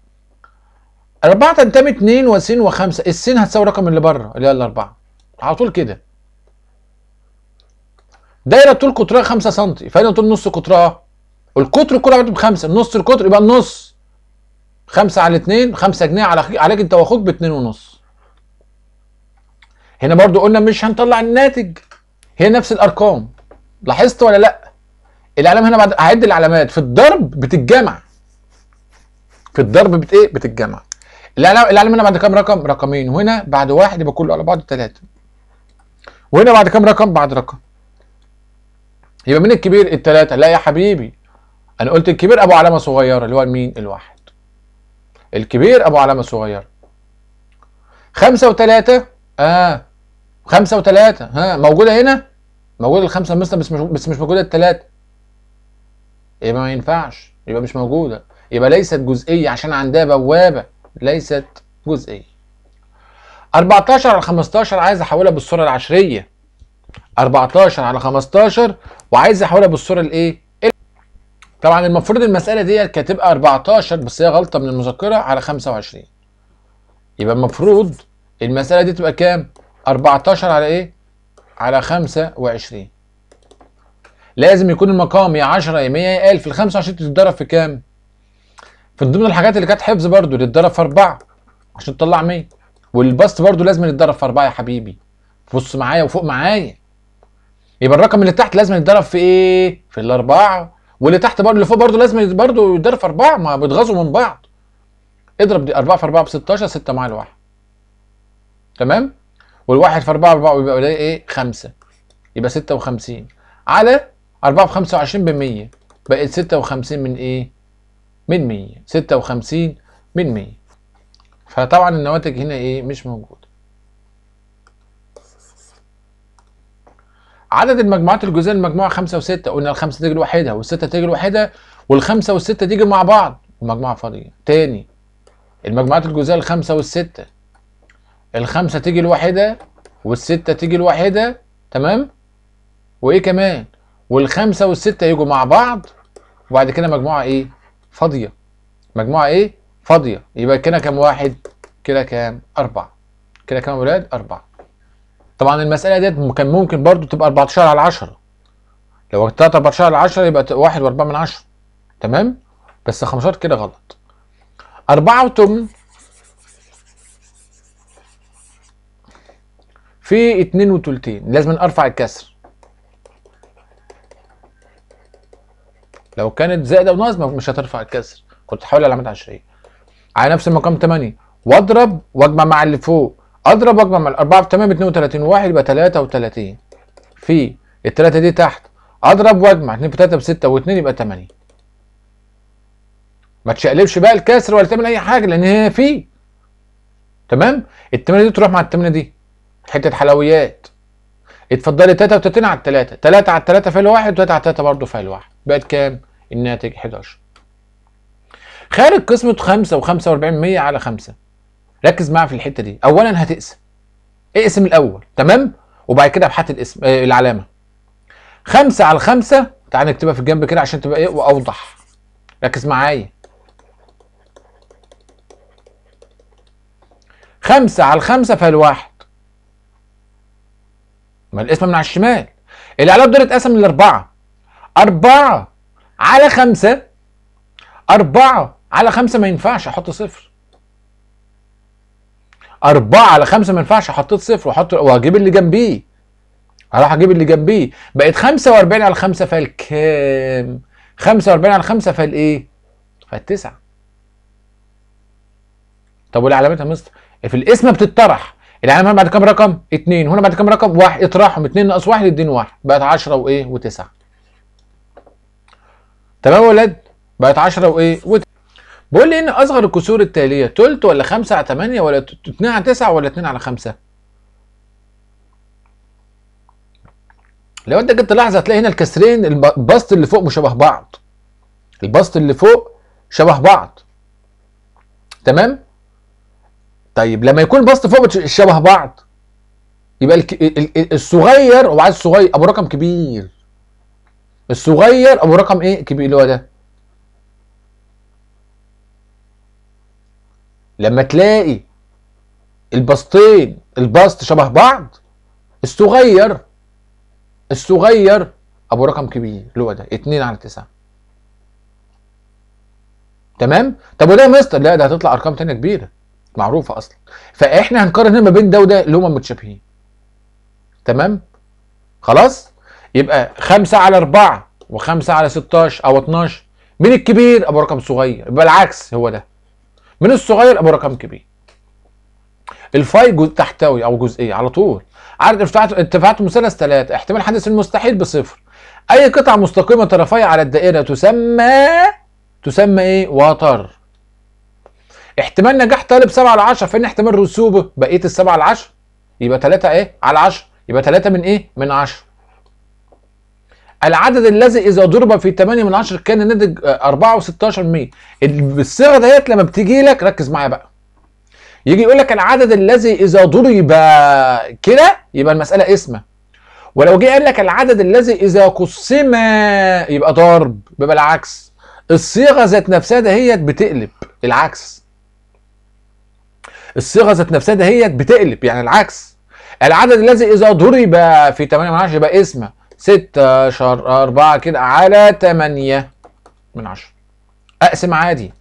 أربعة تنتمي اتنين وسين وخمسة السين هتساوي الرقم اللي بره اللي هي الأربعة على طول كده دايره طول قطرها 5 سم فاين طول نص قطرها القطر كله عملته بخمسه نص القطر يبقى النص خمسة على اتنين خمسة جنيه على عليك انت واخوك باتنين ونص هنا برضو قلنا مش هنطلع الناتج هي نفس الارقام لاحظت ولا لا العلامه هنا بعد هعد العلامات في الضرب بتتجمع في الضرب بت ايه بتتجمع العلامه هنا بعد كام رقم رقمين وهنا بعد واحد يبقى كله على بعض ثلاثه وهنا بعد كام رقم بعد رقم يبقى مين الكبير الثلاثة؟ لا يا حبيبي انا قلت الكبير ابو علامه صغيره اللي هو مين الواحد الكبير ابو علامه صغيره خمسة وثلاثة؟ اه خمسة وثلاثة ها موجودة هنا موجودة الخمسة مثلا بس مش بس مش موجودة الثلاثة. يبقى ما ينفعش يبقى مش موجودة يبقى ليست جزئية عشان عندها بوابة ليست جزئية 14 على 15 عايز احولها بالصورة العشرية 14 على 15 وعايز احولها بالصوره الايه طبعا المفروض المساله ديت كانت تبقى 14 بس هي غلطه من المذكره على 25 يبقى المفروض المساله دي تبقى كام 14 على ايه على 25 لازم يكون المقام يا 10 يا 100 يا 1000 ال 25 تتضرب في كام في ضمن الحاجات اللي كانت حفظ برضو تتضرب في 4 عشان تطلع 100 والبسط برضو لازم يتضرب في 4 يا حبيبي بص معايا وفوق معايا يبقى الرقم اللي تحت لازم يتضرب في ايه؟ في الاربعه واللي تحت برضه اللي فوق برضه لازم برضه يتضرب في اربعه ما بيتغاظوا من بعض. اضرب دي 4 في 4 ب 16 6 مع الواحد. تمام؟ والواحد في 4 4 بيبقى ايه؟ 5 يبقى 56 على 4 في 25 ب 100 بقت 56 من ايه؟ من 100 56 من 100 فطبعا النواتج هنا ايه؟ مش موجوده. عدد المجموعات الجزئيه المجموعه خمسه وسته قلنا الخمسه تيجي لوحدها والسته تيجي لوحدها والخمسه والسته تيجي مع بعض المجموعه فاضيه تاني المجموعات الجزئيه الخمسه والسته الخمسه تيجي لوحدها والسته تيجي لوحدها تمام وايه كمان والخمسه والسته يجوا مع بعض وبعد كده مجموعه ايه فاضيه مجموعه ايه فاضيه يبقى كده كام واحد كده كام اربعه كده كام اولاد اربعه طبعا المساله ديت كان ممكن برضو تبقى 14 على 10 لو كانت 14 على 10 يبقى 1 و4 من 10 تمام بس 15 كده غلط 4 و8 في 2 و3 لازم ارفع الكسر لو كانت زائده وناقص مش هترفع الكسر كنت هحاول علامات عشريه على نفس المقام 8 واضرب واجمع مع اللي فوق اضرب اكبر من 4 في 8 ب 32 1 يبقى 33 في الثلاثه دي تحت اضرب واجمع 2 في 3 ب 6 و2 يبقى 8 ما تشقلبش بقى الكسر ولا تعمل اي حاجه لان هي في تمام الثمانيه دي تروح مع الثمانيه دي حته حلويات اتفضلي 33 على 3 3 على 3 فاعل واحد و3 على 3 برضه فاعل واحد بقت كام الناتج 11 خارج قسمه 5 و45% 100 على 5 ركز معايا في الحته دي اولا هتقسم اقسم الاول تمام وبعد كده ابحث الاسم آه العلامه خمسة على خمسة تعال نكتبها في الجنب كده عشان تبقى ايه واوضح ركز معايا خمسة على خمسة فالواحد ما القسمة من على الشمال العلامة دول اتقسم لأربعة أربعة على خمسة أربعة على خمسة ما ينفعش أحط صفر أربعة على خمسة ما ينفعش حطيت صفر وحط وهجيب اللي جنبيه هروح أجيب اللي جنبيه بقت 45 على 5 فالكام؟ 45 على 5 فالإيه؟ فالتسعة طب وليه علامتها مصر؟ في القسمة بتطرح العلامة هنا بعد كام رقم؟ 2 هنا بعد كام رقم؟ 1 اطرحهم 2 ناقص 1 يديني 1 بقت 10 وايه وتسعة. تمام يا ولاد؟ بقت 10 وايه وتسعة. بيقول لي ان اصغر الكسور التاليه تلت ولا خمسة على 8 ولا 2 على 9 ولا 2 على 5 لو انت جبت لحظه هتلاقي هنا الكسرين البسط اللي فوق مشابه بعض البسط اللي فوق شبه بعض تمام طيب لما يكون البسط فوق شبه بعض يبقى الصغير وبعد الصغير ابو رقم كبير الصغير ابو رقم ايه كبير اللي هو ده لما تلاقي البسطين البسط شبه بعض الصغير الصغير ابو رقم كبير اللي هو ده 2 على 9 تمام طب وده يا مستر لا ده هتطلع ارقام ثانيه كبيره معروفه اصلا فاحنا هنقارن ما بين ده وده اللي هما متشابهين تمام خلاص يبقى 5 على 4 و5 على 16 او 12 مين الكبير ابو رقم صغير يبقى العكس هو ده من الصغير يبقى رقم كبير الفاي جزء تحتوي او جزئيه على طول عدد ارتفاعات المثلث 3 احتمال حدث المستحيل بصفر اي قطعه مستقيمه طرفي على الدائره تسمى تسمى ايه وتر احتمال نجاح طالب 7 على 10 فين احتمال رسوبه بقيه ال 7 على 10 يبقى 3 ايه على 10 يبقى 3 من ايه من 10 العدد الذي اذا ضرب في 8 من 10 كان ناتج 4 و16 100 الصيغه ديت لما بتيجي لك ركز معايا بقى يجي يقول لك العدد الذي اذا ضرب كده يبقى المساله اسمه ولو جه قال لك العدد الذي اذا قسم يبقى ضرب بيبقى العكس الصيغه ذات نفسها دهيت بتقلب العكس الصيغه ذات نفسها دهيت بتقلب يعني العكس العدد الذي اذا ضرب في 8 من 10 يبقى اسمه 16 4 كده على 8 من عشرة اقسم عادي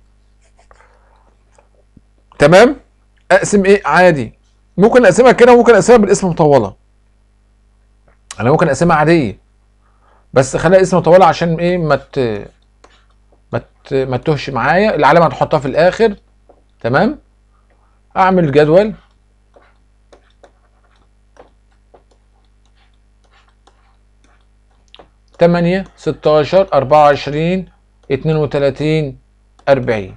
تمام اقسم ايه عادي ممكن اقسمها كده وممكن اقسمها بالاسم مطوله انا ممكن اقسمها عاديه بس خليها اسم مطوله عشان ايه ما مت... ما مت... ما تهش معايا العلامه هتحطها في الاخر تمام اعمل جدول 8 16 24 32 40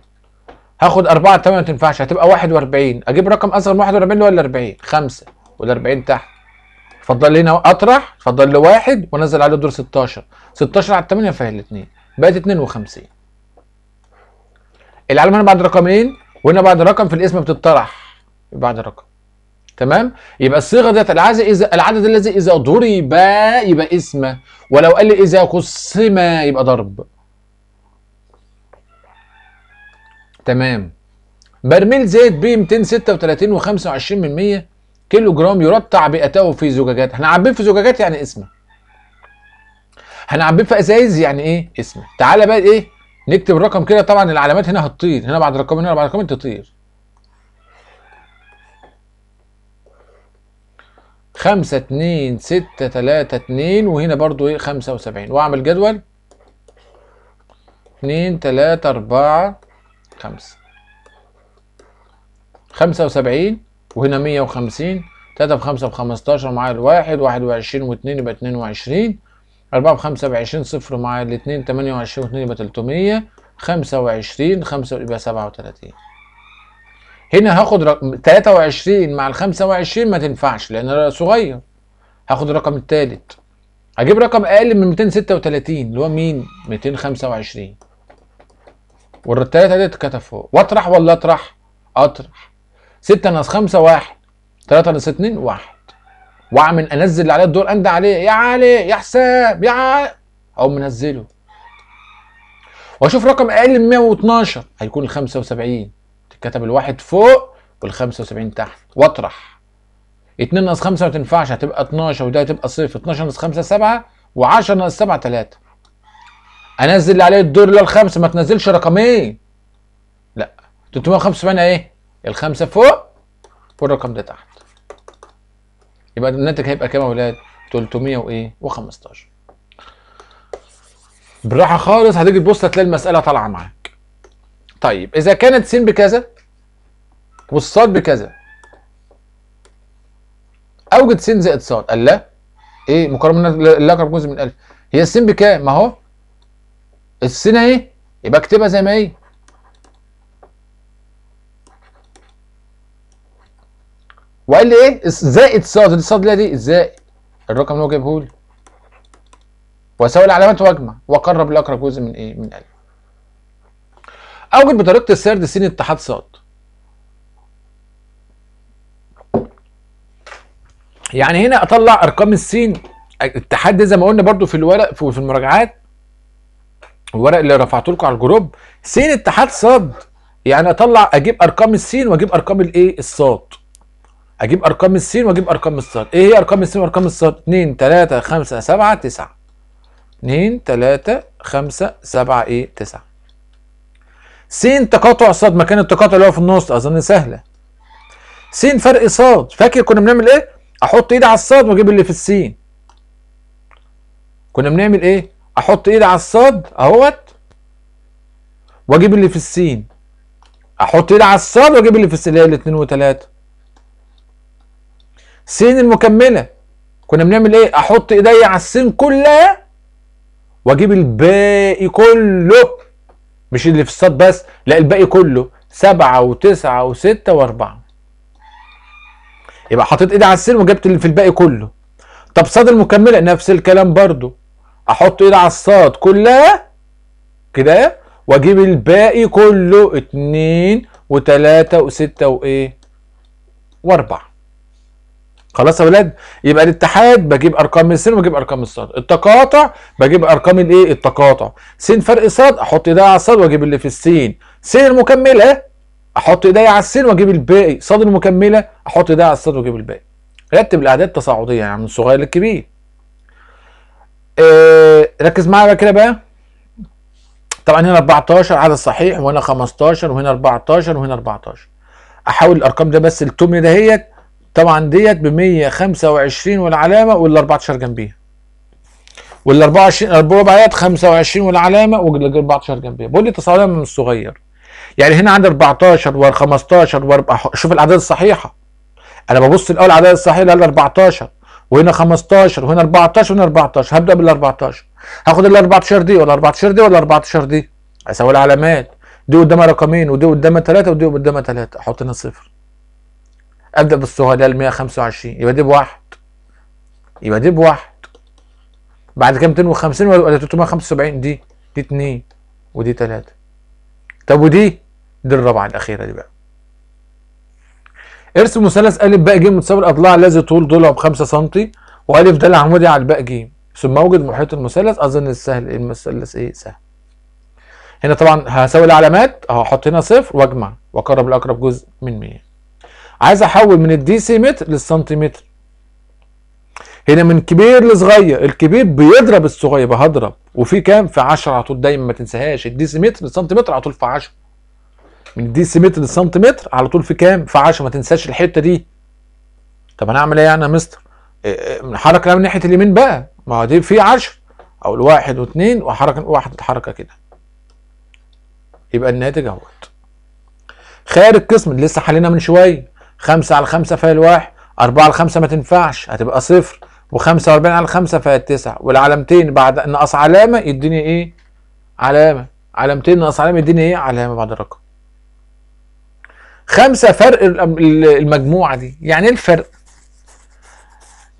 هاخد 4 8 ما تنفعش هتبقى 41 اجيب رقم اصغر من 41 اللي هو 40 5 وال 40 تحت اتفضل لي هنا اطرح اتفضل لي واحد وانزل عليه دور 16 16 على 8 فيها الاثنين بقت 52 العلامه هنا بعد رقمين وهنا بعد رقم في الاسم بتطرح بعد رقم تمام يبقى الصيغه ديت العدد اذا العدد الذي اذا ضرب يبقى اسمه ولو قال لي إذا قسما يبقى ضرب تمام برميل زيت ب 236 و25% كيلو جرام يرطع بأتاه في زجاجات هنعبيه في زجاجات يعني اسمه هنعبيه في ازايز يعني ايه اسمه تعالى بقى ايه نكتب الرقم كده طبعا العلامات هنا هتطير هنا بعد رقم هنا بعد رقم تطير خمسة اتنين ستة تلاتة اتنين وهنا برضو ايه خمسة وسبعين واعمل جدول اتنين تلاتة اربعة خمسة خمسة وسبعين وهنا مية وخمسين تلاتة بخمسة بخمستاشر معايا الواحد واحد وعشرين واتنين يبقى اتنين وعشرين أربعة بخمسة بعشرين صفر معايا الاتنين تمانية وعشرين واتنين يبقى تلتمية خمسة وعشرين خمسة يبقى سبعة وتلاتين هنا هاخد رقم 23 مع ال 25 ما تنفعش لان انا صغير هاخد الرقم الثالث هجيب رقم اقل من 236 اللي هو مين 225 والثلاثه دي اتكتب فوق واطرح ولا اطرح اطرح 6 ناقص 5 1 3 ناقص 2 1 واعمل انزل اللي عليه الدور اند عليه يا علي يا حساب يا اقوم منزله واشوف رقم اقل من 112 هيكون ال 75 كتب الواحد فوق وال75 تحت واطرح 2 ناقص 5 ما تنفعش هتبقى 12 وده هتبقى صفر 12 ناقص 5 7 و10 ناقص 7 3 انزل اللي عليه الدور لا الخمسه ما تنزلش رقمين لا 375 ايه الخمسه فوق والرقم ده تحت يبقى الناتج هيبقى كام يا ولاد 300 وايه و15 بالراحه خالص هتيجي تبص هتلاقي المساله طالعه معاك طيب اذا كانت س بكذا والصاد بكذا اوجد س زائد صاد قال لا ايه مقارنه من الاقرب جزء من الف هي السين بكام ما هو الس اهي يبقى اكتبها زي ما هي وقال لي ايه زائد صاد الصاد دي زائد الرقم اللي هو جايبه لي واساوي العلامات واجمع واقرب لاقرب جزء من ايه من الف اوجد بطريقه السرد س اتحاد صاد يعني هنا اطلع ارقام السين التحدي زي ما قلنا برضو في الورق في المراجعات الورق اللي رفعته لكم على الجروب سين اتحاد صاد يعني اطلع اجيب ارقام السين واجيب ارقام الايه الصاد اجيب ارقام السين واجيب ارقام الصاد ايه هي ارقام السين وارقام الصاد 2 3 5 7 9 2 3 5 7 ايه 9 سين تقاطع صاد مكان التقاطع اللي هو في النص اظن سهله سين فرق صاد فاكر كنا بنعمل ايه احط ايدي على الصاد واجيب اللي في السين كنا بنعمل ايه احط ايدي على الصاد اهوت واجيب اللي في السين احط ايدي على الصاد واجيب اللي في السين اللي هي الاثنين وثلاثه سين المكمله كنا بنعمل ايه احط ايدي على السين كلها واجيب الباقي كله مش اللي في الصاد بس لا الباقي كله سبعة وتسعة وستة واربعة يبقى حطيت ايدي على السين وجبت اللي في الباقي كله طب صاد المكمله نفس الكلام برضو احط ايدي على الصاد كلها كده واجيب الباقي كله اتنين وتلاتة وستة وايه واربعة خلاص يا ولاد يبقى الاتحاد بجيب ارقام السين وبجيب ارقام الصاد التقاطع بجيب ارقام الايه التقاطع سين فرق صاد احط ده على الصاد واجيب اللي في السين سين المكمله احط ايديا على السن واجيب الباقي صاد المكمله احط ايديا على الصاد واجيب الباقي رتب الاعداد التصاعديه يعني من الصغير للكبير ااا آه، ركز معايا بقى كده بقى طبعا هنا 14 عدد صحيح وهنا 15 وهنا 14 وهنا 14 احاول الارقام ده بس التمن دهيت طبعا ديت ب 125 والعلامه وال 14 جنبيها وال 24 الربع ديت 25 والعلامه وال 14 جنبيها بقول لي تصاعديه من الصغير يعني هنا عندي 14 و 15 و شوف الاعداد الصحيحه انا ببص الاول على الصحيحه اللي 14 وهنا 15 وهنا 14 وهنا 14 هبدا بال 14 هاخد ال 14 دي ولا 14 دي ولا 14 دي اسوي العلامات دي قدامها رقمين ودي قدامها ثلاثه ودي قدامها ثلاثه احط هنا صفر ابدا ده ال 125 يبقى دي بواحد يبقى دي بواحد بعد كده 250 ولا 375 دي دي 2 ودي 3 طب ودي دي الرابعه الاخيره دي بقى ارسم مثلث ا ب ج متساوي الاضلاع الذي طول ضلع ب 5 سم وأ د عمودي على الباء ج ثم اوجد محيط المثلث اظن السهل المثلث ايه سهل هنا طبعا هساوي العلامات اهو احط هنا صفر واجمع واقرب لاقرب جزء من 100 عايز احول من الديسيمتر للسنتيمتر هنا من كبير لصغير الكبير بيضرب الصغير بهضرب وفي كام في 10 على طول دايما ما تنساهاش الديسيمتر للسنتيمتر على طول في 10 من ديسيمتر لسنتيمتر على طول في كام؟ في 10 ما تنساش الحته دي. طب انا اعمل ايه يعني يا مستر؟ إيه، إيه، حركه من ناحيه اليمين بقى ما هو دي في 10 اقول واحد واثنين وحركه واحد حركه كده. يبقى الناتج اهوت. خارج قسم لسه حلينا من شويه 5 على 5 فهي الواحد 4 على 5 ما تنفعش هتبقى صفر و45 على 5 فهي التسعة والعلامتين بعد نقص علامه يديني ايه؟ علامه علامتين ناقص علامه يديني ايه؟ علامه بعد الرقم. خمسة فرق المجموعة دي يعني ايه الفرق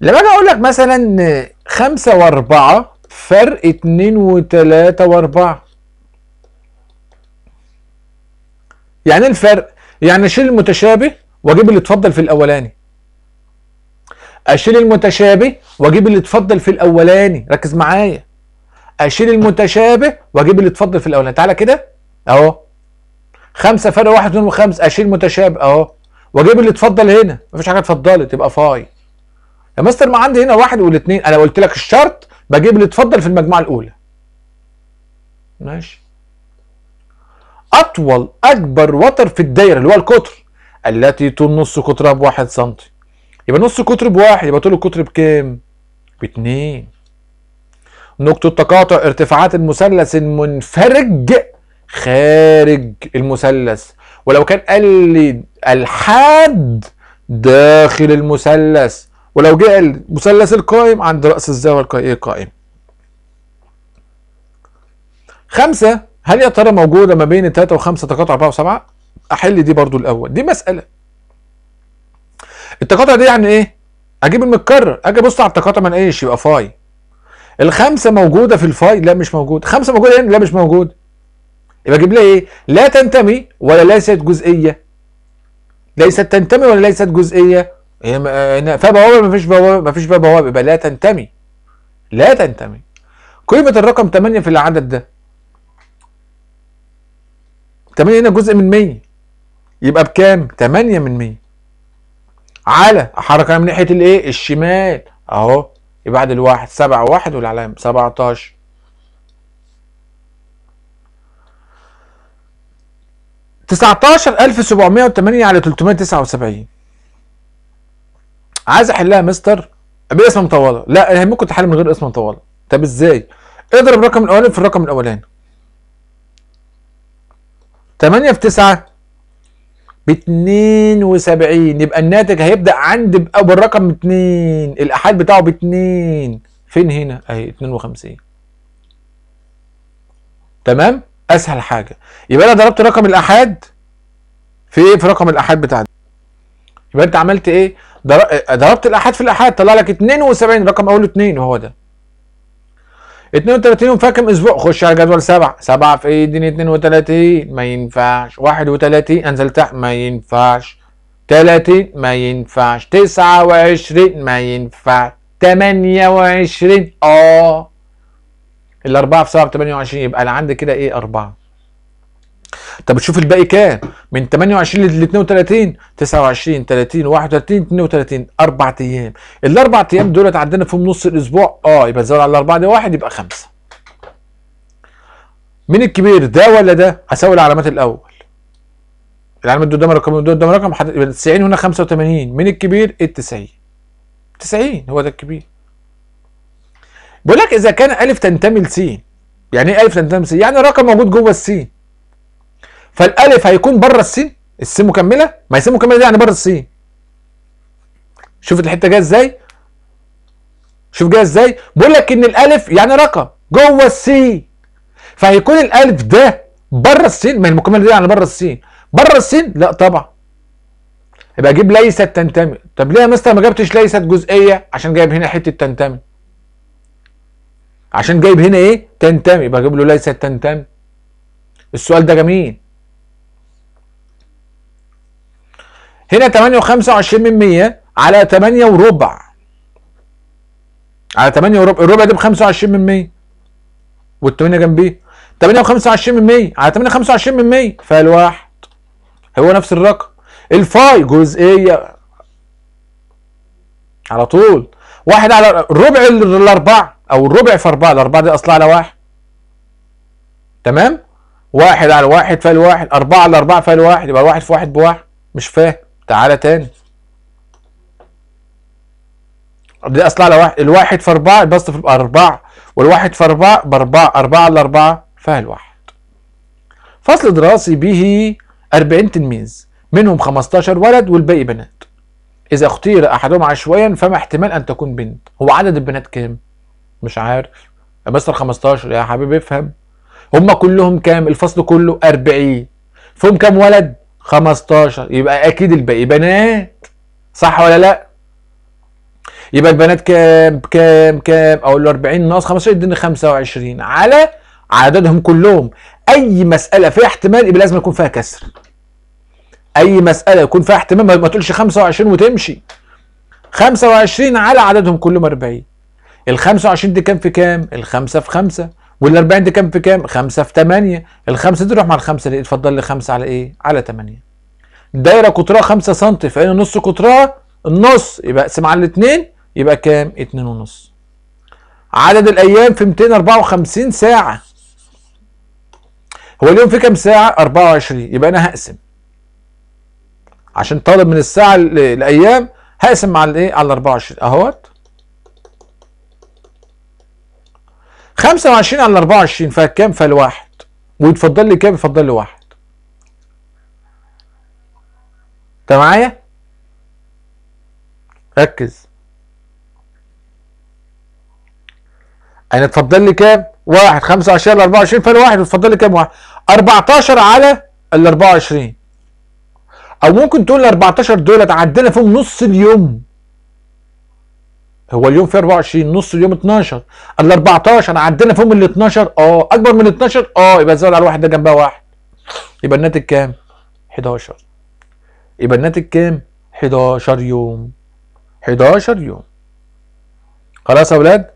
لما اجي اقول لك مثلا خمسة واربعة فرق اتنين وتلاتة واربعة يعني ايه الفرق يعني اشيل المتشابه واجيب اللي اتفضل في الاولاني اشيل المتشابه واجيب اللي اتفضل في الاولاني ركز معايا اشيل المتشابه واجيب اللي اتفضل في الاولاني تعالى كده اهو خمسة فرق واحد اتنين وخمسة اشيل متشابه اهو واجيب اللي اتفضل هنا مفيش حاجه اتفضلت يبقى فاي يا مستر ما عندي هنا واحد والاثنين انا قلت لك الشرط بجيب اللي اتفضل في المجموعه الاولى ماشي اطول اكبر وتر في الدايره اللي هو القطر التي طول نص قطرها بواحد سنتي يبقى نص قطر بواحد يبقى طول القطر بكام باتنين نقطة تقاطع ارتفاعات المثلث المنفرج خارج المثلث ولو كان قال لي الحاد داخل المثلث ولو جه المثلث القائم عند رأس الزاوية إيه القائم خمسة هل يا ترى موجودة ما بين 3 و5 تقاطع 4 و7 أحل دي برضو الأول دي مسألة التقاطع دي يعني إيه أجيب المتكرر أجي أبص على التقاطع ما إيش؟ يبقى فاي الخمسة موجودة في الفاي لا مش موجودة خمسة موجودة هنا يعني لا مش موجودة يبقى اجيب لها ايه لا تنتمي ولا ليست جزئيه ليست تنتمي ولا ليست جزئيه فبوابه ما فيش بوابه ما فيش بوابه يبقى لا تنتمي لا تنتمي قيمه الرقم 8 في العدد ده 8 هنا جزء من 100 يبقى بكام 8 من 100 على حركة من ناحيه الايه الشمال اهو يبقى عدد الواحد 7 واحد والعلامة 17 19708 على 379 عايز احلها يا مستر باسم مطوله لا هي ممكن تحل من غير اسم مطوله طب ازاي اضرب الرقم الاولاني في الرقم الاولاني 8 في 9 ب 72 يبقى الناتج هيبدا عند بالرقم 2 الاحاد بتاعه ب 2 فين هنا اهي 52 تمام اسهل حاجه يبقى انا ضربت رقم الاحاد في ايه في رقم الاحاد بتاعنا يبقى انت عملت ايه ضربت الاحاد في الاحاد طلع لك 72 رقم اول 2 وهو ده 32 يوم كام اسبوع خش على جدول 7 7 في ايه اديني 32 ما ينفعش 31 انزل تحت ما ينفعش 30 ما ينفعش 29 ما ينفعش 28 اه الأربعة في 7 28 يبقى أنا عندي كده إيه 4 طب تشوف الباقي كام من 28 ل 32 29 30 31 32 اربع ايام الاربع ايام دول عندنا فيهم نص الاسبوع اه يبقى زود على الاربعه دي واحد يبقى خمسه مين الكبير ده ولا ده هساوي العلامات الاول العلامات دول قدام رقم دول قدام رقم 90 هنا 85 مين الكبير ال 90 90 هو ده الكبير بيقول لك اذا كان الف تنتمي لسي يعني ايه الف تنتمي لسي يعني رقم موجود جوه السي فالالف هيكون بره السي السي مكمله ما هي السي مكمله دي يعني بره السي شوف الحته جايه ازاي شوف جايه ازاي بيقول لك ان الالف يعني رقم جوه السي فهيكون الالف ده بره السين ما هي المكمله دي يعني بره السين بره السين لا طبعا يبقى اجيب ليست تنتمي طب ليه يا مستر ما جبتش ليست جزئيه عشان جايب هنا حته تنتمي عشان جايب هنا ايه تنتمي يبقى جايب له ليست تنتمي السؤال ده جميل هنا 8 و25 من 100 على 8 وربع على 8 وربع الربع ده ب 25 من 100 والثمانية جنبيه 8 و25 من 100 على 8 25 من 100 فالواحد هو نفس الرقم الفاي جزئية على طول واحد على ربع الأربعة او الربع في اربعه الاربعه دي اصلها على واحد تمام واحد على واحد فال واحد اربعه على اربعه فال واحد يبقى واحد في واحد بواحد مش فاهم تعالى تاني دي اصلها على واحد الواحد في اربعه بس في اربعه والواحد في اربعه باربعه اربعه على اربعه فال واحد فصل دراسي به 40 تلميذ منهم 15 ولد والباقي بنات إذا اختير أحدهم عشوائيا فما احتمال أن تكون بنت هو عدد البنات كام؟ مش عارف مستر 15 يا حبيبي افهم هم كلهم كام الفصل كله 40 فيهم كام ولد 15 يبقى اكيد الباقي بنات صح ولا لا يبقى البنات كام كام كام اقول له 40 ناقص 15 يديني 25 على عددهم كلهم اي مساله فيها احتمال يبقى لازم يكون فيها كسر اي مساله يكون فيها احتمال ما تقولش 25 وتمشي 25 على عددهم كلهم 40 ال 25 دي كام في كام؟ ال 5 في 5 وال 40 دي كام في كام؟ 5 في 8 الخمسه دي روح مع الخمسه ليه؟ اتفضل لي 5 على ايه؟ على 8 دايره قطرها 5 سم فهنا نص قطرها النص يبقى اقسم على الاثنين يبقى كام؟ 2 ونص عدد الايام في 254 ساعه هو اليوم فيه كام ساعه 24 يبقى انا هقسم عشان طالب من الساعه الايام هقسم إيه؟ على الايه على 24 اهوت 25 على 24 فكام فالواحد ويتفضل لي كام يفضل لي واحد انت معايا ركز انا يعني اتفضل لي كام واحد 25 على 24 فالواحد وتفضل لي كام واحد 14 على ال 24 او ممكن تقول ال 14 دولت عدينا فيهم نص اليوم هو اليوم فيه 24 نص اليوم 12 ال 14 عدينا فيهم ال 12 اه اكبر من ال 12 اه يبقى زود على واحد ده جنبها واحد يبقى الناتج كام؟ 11 يبقى الناتج كام؟ 11 يوم 11 يوم خلاص يا ولاد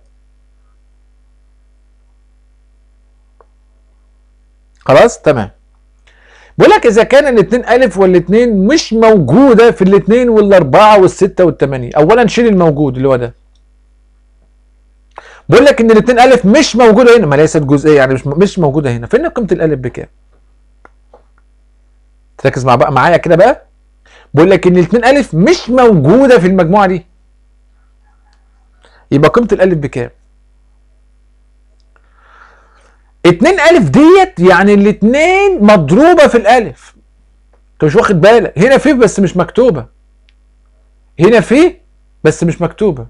خلاص تمام بيقول لك اذا كان الاثنين الف والاثنين مش موجوده في الاثنين والاربعه والسته والثمانيه اولا شيل الموجود اللي هو ده بيقول لك ان الاثنين الف مش موجوده هنا ما ليست جزئيه يعني مش مش موجوده هنا فين قيمه الالف بكام؟ تركز مع بقى معايا كده بقى بيقول لك ان الاثنين الف مش موجوده في المجموعه دي يبقى قيمه الالف بكام؟ 2 الف ديت يعني الاثنين مضروبه في الالف انت مش واخد بالك هنا في بس مش مكتوبه هنا في بس مش مكتوبه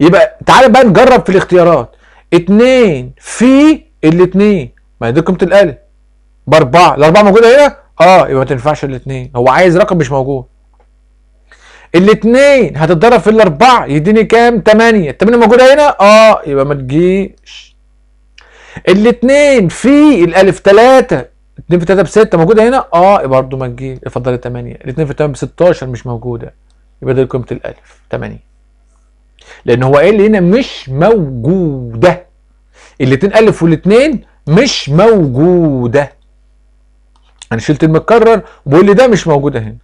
يبقى تعال بقى نجرب في الاختيارات اتنين في الاتنين ما هي دي قيمه الالف باربعه الاربعه موجوده هنا اه يبقى ما تنفعش الاتنين هو عايز رقم مش موجود الاتنين هتتضرب في الاربعه يديني كام 8 التمانية موجوده هنا اه يبقى ما تجيش الاتنين في الالف 3 2 في 3 ب 6 موجوده هنا اه يبقى برضه ما تجيش اتفضل 8 2 في 8 ب 16 مش موجوده يبقى دي قيمه الالف 8 لان هو قال لي هنا مش موجوده الاتنين الف والاتنين مش موجوده انا شلت المتكرر وبقول لي ده مش موجود هنا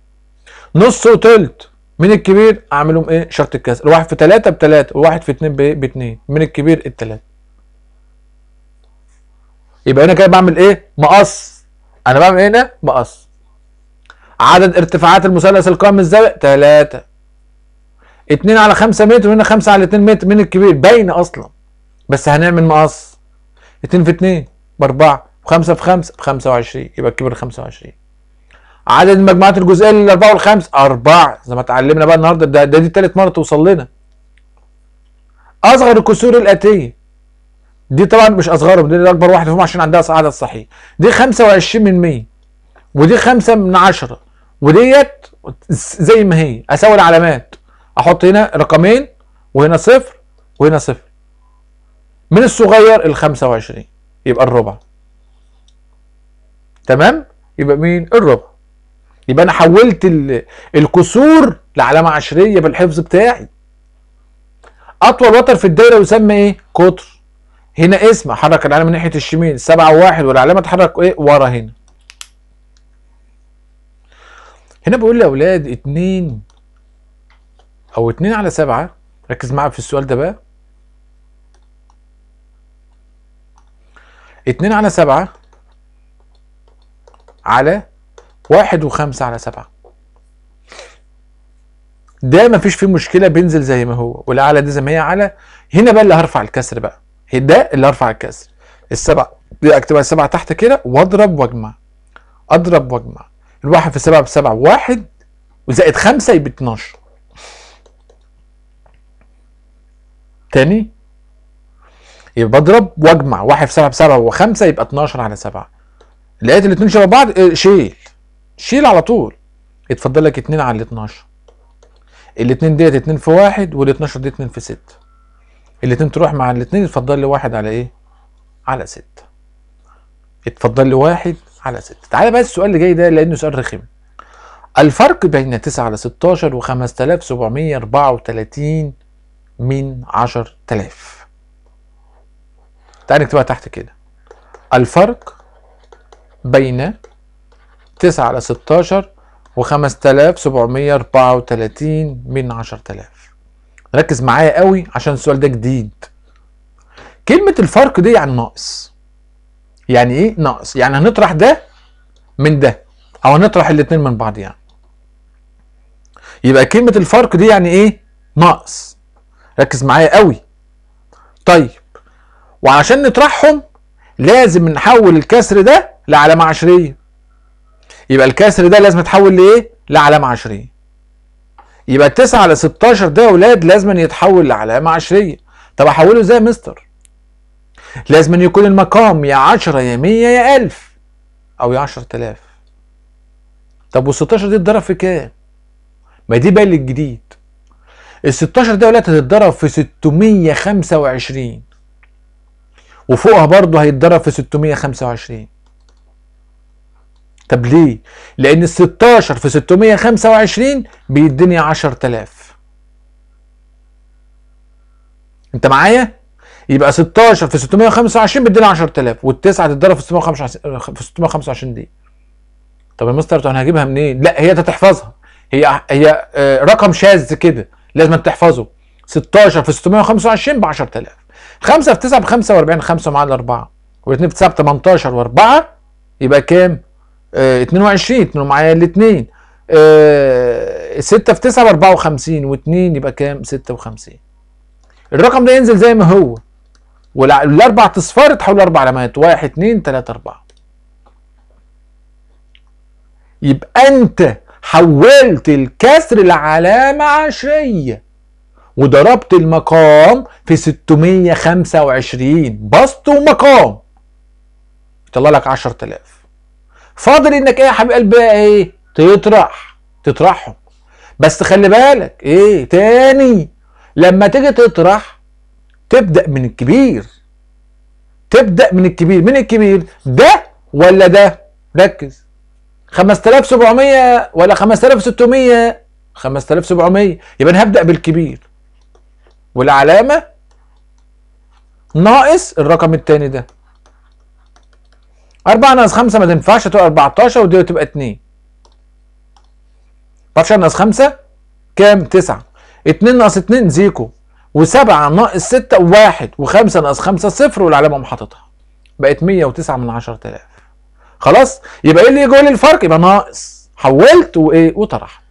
نص وتلت من الكبير اعملهم ايه شرط الكسر الواحد في ثلاثة بثلاثة والواحد في اتنين بايه باتنين من الكبير الثلاثة يبقى هنا كده بعمل ايه مقص انا بعمل ايه هنا مقص عدد ارتفاعات المثلث القائم الزاوية ثلاثة 2 على 5 متر وهنا 5 على 2 متر من الكبير باينه اصلا بس هنعمل مقص 2 في 2 ب 4 و5 في 5 ب 25 يبقى الكبير 25 عدد المجموعات الجزئيه للاربعه والخمس اربعه زي ما اتعلمنا بقى النهارده ده, ده دي تالت مره توصل لنا اصغر الكسور الاتيه دي طبعا مش اصغرهم دي اكبر واحده فيهم عشان عندها عدد صحيح دي 25 من 100 ودي 5 من 10 وديت زي ما هي اساوي العلامات احط هنا رقمين وهنا صفر وهنا صفر من الصغير ال 25 يبقى الربع تمام يبقى مين الربع يبقى انا حولت الكسور لعلامه عشريه بالحفظ بتاعي اطول وتر في الدايره يسمى ايه قطر هنا اسم حرك العلامه ناحيه الشمال 7 و1 والعلامه اتحرك ايه ورا هنا هنا بيقول لي يا اولاد 2 او 2 على 7 ركز معايا في السؤال ده بقى 2 على 7 على 1 و5 على 7 ده مفيش فيه مشكله بينزل زي ما هو والاعلى دي زي ما هي على هنا بقى اللي هرفع الكسر بقى ده اللي هرفع الكسر السبعه دي اكتبها السبعه تحت كده واضرب واجمع اضرب واجمع الواحد في سبعه بسبعه واحد وزائد خمسه يبقى 12 تاني يبقى بضرب واجمع واحد في سبعة بسبعة 5 يبقى 12 على سبعة لقيت الاتنين شبه بعض آه، شيل شيل على طول اتفضل لك اتنين على 12 الاتنين ديت اتنين في واحد وال 12 دي اتنين في ستة الاتنين تروح مع الاتنين اتفضل لي واحد على ايه؟ على ستة اتفضل لي واحد على ستة تعالى بقى السؤال اللي جاي ده لانه سؤال رخم الفرق بين 9 على 16 و 5734 من عشر تلاف تعال نكتبها تحت كده الفرق بين تسعة على ستاشر وخمس تلاف سبعمية أربعة وتلاتين من عشر تلاف ركز معايا قوي عشان السؤال ده جديد كلمة الفرق دي يعني ناقص يعني ايه ناقص يعني هنطرح ده من ده او هنطرح الاتنين من بعض يعني يبقى كلمة الفرق دي يعني ايه ناقص ركز معايا قوي طيب وعشان نطرحهم لازم نحول الكسر ده لعلامة عشرية يبقى الكسر ده لازم يتحول لايه؟ لعلامة عشرية يبقى 9 على 16 ده يا ولاد لازم يتحول لعلامة عشرية طب احوله ازاي يا مستر؟ لازم يكون المقام يا 10 يا 100 يا 1000 او يا 10000 طب وال 16 دي اتضرب في كام؟ ما دي بقى الجديد ال 16 دولت هتتضرب في 625 وفوقها برضه هيتضرب في 625 طب ليه؟ لأن ال 16 في 625 بيديني 10000 أنت معايا؟ يبقى 16 في 625 بيديني 10000 والتسعة تتضرب في 625 في 625 دي طب يا مستر انا هجيبها منين؟ إيه؟ لا هي انت تحفظها هي هي آه، رقم شاذ كده لازم تحفظه 16 في 625 ب 10000 5 في 9 ب 45 5 مع الاربعه و2 في 9 ب 18 و4 يبقى كام؟ اه 22 2 معايا الاثنين اه 6 في 9 ب 54 و2 يبقى كام؟ 56 الرقم ده ينزل زي ما هو والاربع تصفار تحول لاربع علامات 1 2 3 4 يبقى انت حولت الكسر لعلامة عشرية وضربت المقام في 625 بسط ومقام يطلع لك 10000 فاضل انك ايه يا حبيب قلبي ايه تطرح تطرحهم بس خلي بالك ايه تاني لما تيجي تطرح تبدا من الكبير تبدا من الكبير من الكبير ده ولا ده ركز 5700 ولا 5600 5700 يبقى انا هبدا بالكبير والعلامه ناقص الرقم الثاني ده 4 ناقص 5 ما تنفعش تبقى 14 ودي تبقى 2 14 ناقص 5 كام 9 2 ناقص 2 زيكو و7 ناقص 6 1 و5 ناقص 5 صفر والعلامه قوم حاططها بقت 109 من 10000 خلاص يبقى ايه اللي يجي الفرق يبقى ناقص حولت وايه وطرحت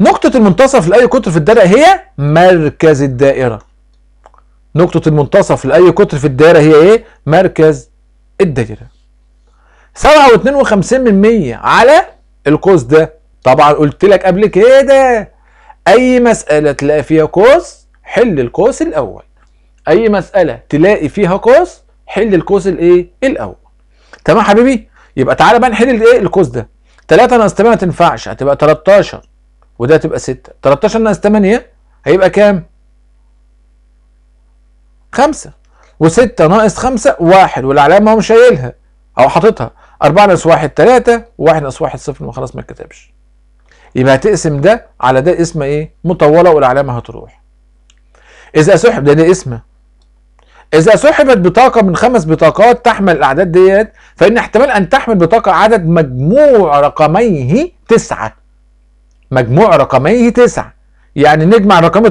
نقطة المنتصف لأي قطر في الدائرة هي مركز الدائرة نقطة المنتصف لأي قطر في الدائرة هي ايه مركز الدائرة 7.52% على القوس ده طبعا قلت لك قبل كده اي مسألة تلاقي فيها قوس حل القوس الاول اي مسألة تلاقي فيها قوس حل القوس الايه الاول تمام حبيبي يبقى تعالى بقى نحل الايه القوس ده 3 ناقص 8 ما تنفعش هتبقى 13 وده هتبقى 6 13 ناقص 8 ايه؟ هيبقى كام 5 و6 ناقص 5 1 والعلامه هو شايلها او حاططها 4 ناقص 1 3 و1 ناقص 1 0 ما خلاص ما اتكتبش يبقى هتقسم ده على ده اسمه ايه مطوله والعلامه هتروح اذا سحب ده ليه اسمه إذا سحبت بطاقة من خمس بطاقات تحمل الأعداد ديت فإن احتمال أن تحمل بطاقة عدد مجموع رقميه تسعة مجموع رقميه تسعة يعني نجمع الرقم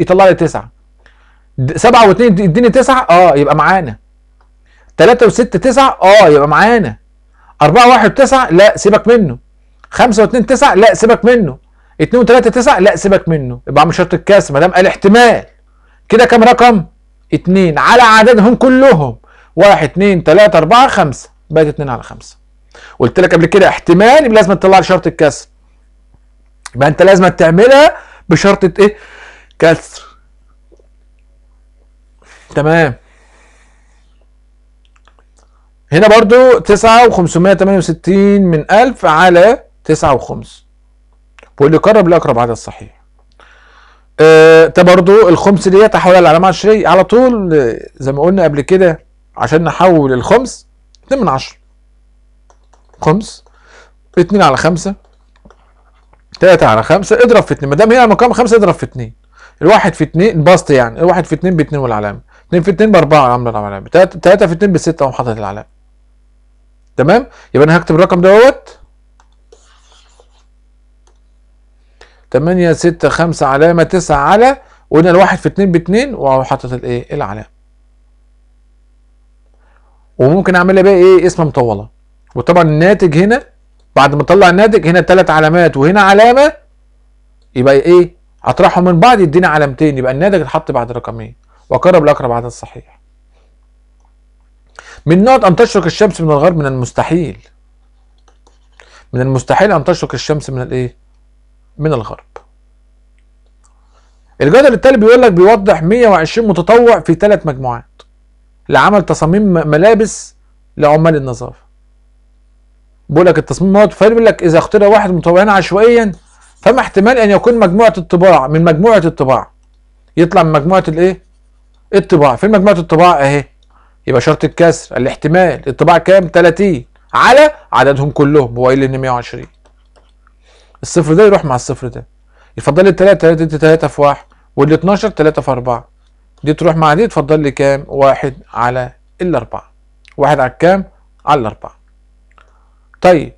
يطلع لي تسعة سبعة واتنين يديني تسعة اه يبقى معانا تلاتة وستة تسعة اه يبقى معانا أربعة واحد تسعة لا سيبك منه خمسة واتنين تسعة لا سيبك منه اتنين وتلاتة تسعة لا سيبك منه يبقى مش شرط الكاس ما دام قال احتمال كده كام رقم؟ 2 على عددهم كلهم 1 2 3 4 5 بقت 2 على 5 قلت لك قبل كده احتمال يبقى لازم تطلع شرط الكسر يبقى انت لازم تعملها بشرط ايه كسر تمام هنا برضو و568 من 1000 على 9 وخمس واللي يقرب لاقرب عدد صحيح آه، ده برضو الخمس دي تحول العلامة عشريه على طول آه، زي ما قلنا قبل كده عشان نحول الخمس 2 من 10 خمس 2 على 5 3 على 5 اضرب في 2 ما دام هي المقام 5 اضرب في 2 الواحد في 2 بسط يعني الواحد في 2 ب 2 والعلامه 2 في 2 ب 4 العلامه 3 في 2 ب 6 اقوم حاطط العلامه تمام يبقى انا هكتب الرقم دوت 8 6 5 علامة 9 على وقلنا الواحد في 2 ب 2 واهو الايه العلامة وممكن اعملها بقى ايه اسمها مطولة وطبعا الناتج هنا بعد ما اطلع الناتج هنا ثلاث علامات وهنا علامة يبقى ايه اطرحهم من بعض يديني علامتين يبقى الناتج اتحط بعد رقمين واقرب لاقرب عدد صحيح من نقط ان تشرق الشمس من الغرب من المستحيل من المستحيل ان تشرق الشمس من الايه من الغرب الجدل التالي بيقول لك بيوضح 120 متطوع في ثلاث مجموعات لعمل تصاميم ملابس لعمال النظافه بيقول لك التصميم دوت بيقول لك اذا اختار واحد متطوعين عشوائيا فما احتمال ان يكون مجموعه الطباع من مجموعه الطباع يطلع من مجموعه الايه الطباع فين مجموعه الطباع اهي يبقى شرط الكسر الاحتمال الطباع كام 30 على عددهم كلهم هو قايل ان 120 الصفر ده يروح مع الصفر ده يفضل لي 3 دي 3 في واحد وال 12 3 في أربعة دي تروح مع دي تفضل لي كام؟ واحد على الأربعة واحد على الكام؟ على الأربعة طيب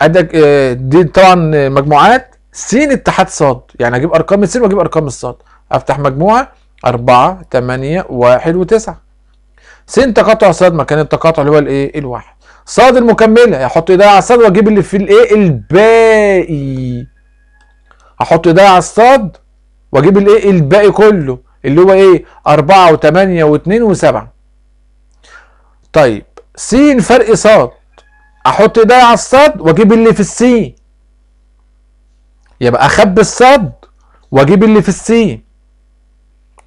عندك آه، دي طبعا مجموعات س اتحاد ص يعني اجيب ارقام السين واجيب ارقام الصاد افتح مجموعه 4 8 1 و9 س تقاطع صاد مكان التقاطع اللي هو الايه الواحد صاد المكمله هحط ايديا على الصاد واجيب اللي في الايه الباقي هحط ايديا على الصاد واجيب الايه الباقي كله اللي هو ايه 4 و8 و2 و7 طيب س فرق ص احط ايديا على الصاد واجيب اللي في السين يبقى اخبي الصاد واجيب اللي في السين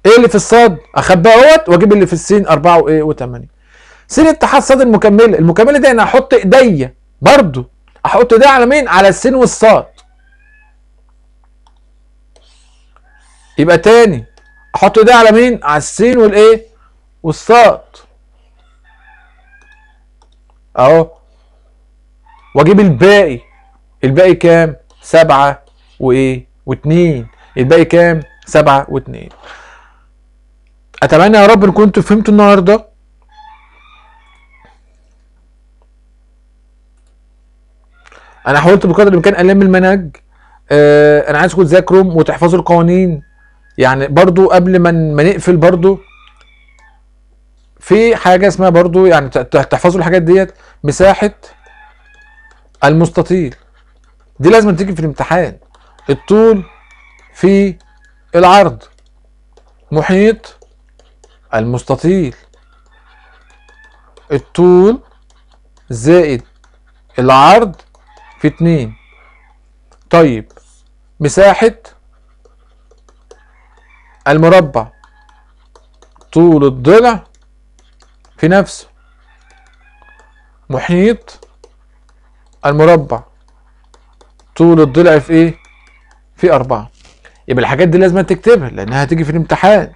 ايه اللي في الصاد اخبي اهوت واجيب اللي في السين 4 وايه و8 سين اتحاد صاد المكمله المكمله دي انا هحط ايديا برضو احط ده على مين على السين والصاد يبقى تاني احط ده على مين على السين والايه والصاد اهو واجيب الباقي الباقي كام سبعة وايه واتنين الباقي كام سبعة واتنين اتمنى يا رب ان كنتوا فهمتوا النهارده انا حاولت بقدر الامكان الم المنهج آه، انا عايزكم تذاكروا وتحفظوا القوانين يعني برضو قبل ما ما نقفل برضو في حاجه اسمها برضو يعني تحفظوا الحاجات ديت مساحه المستطيل دي لازم تيجي في الامتحان الطول في العرض محيط المستطيل الطول زائد العرض في 2 طيب مساحة المربع طول الضلع في نفسه محيط المربع طول الضلع في ايه في أربعة يبقى الحاجات دي لازم تكتبها لأنها هتيجي في الامتحان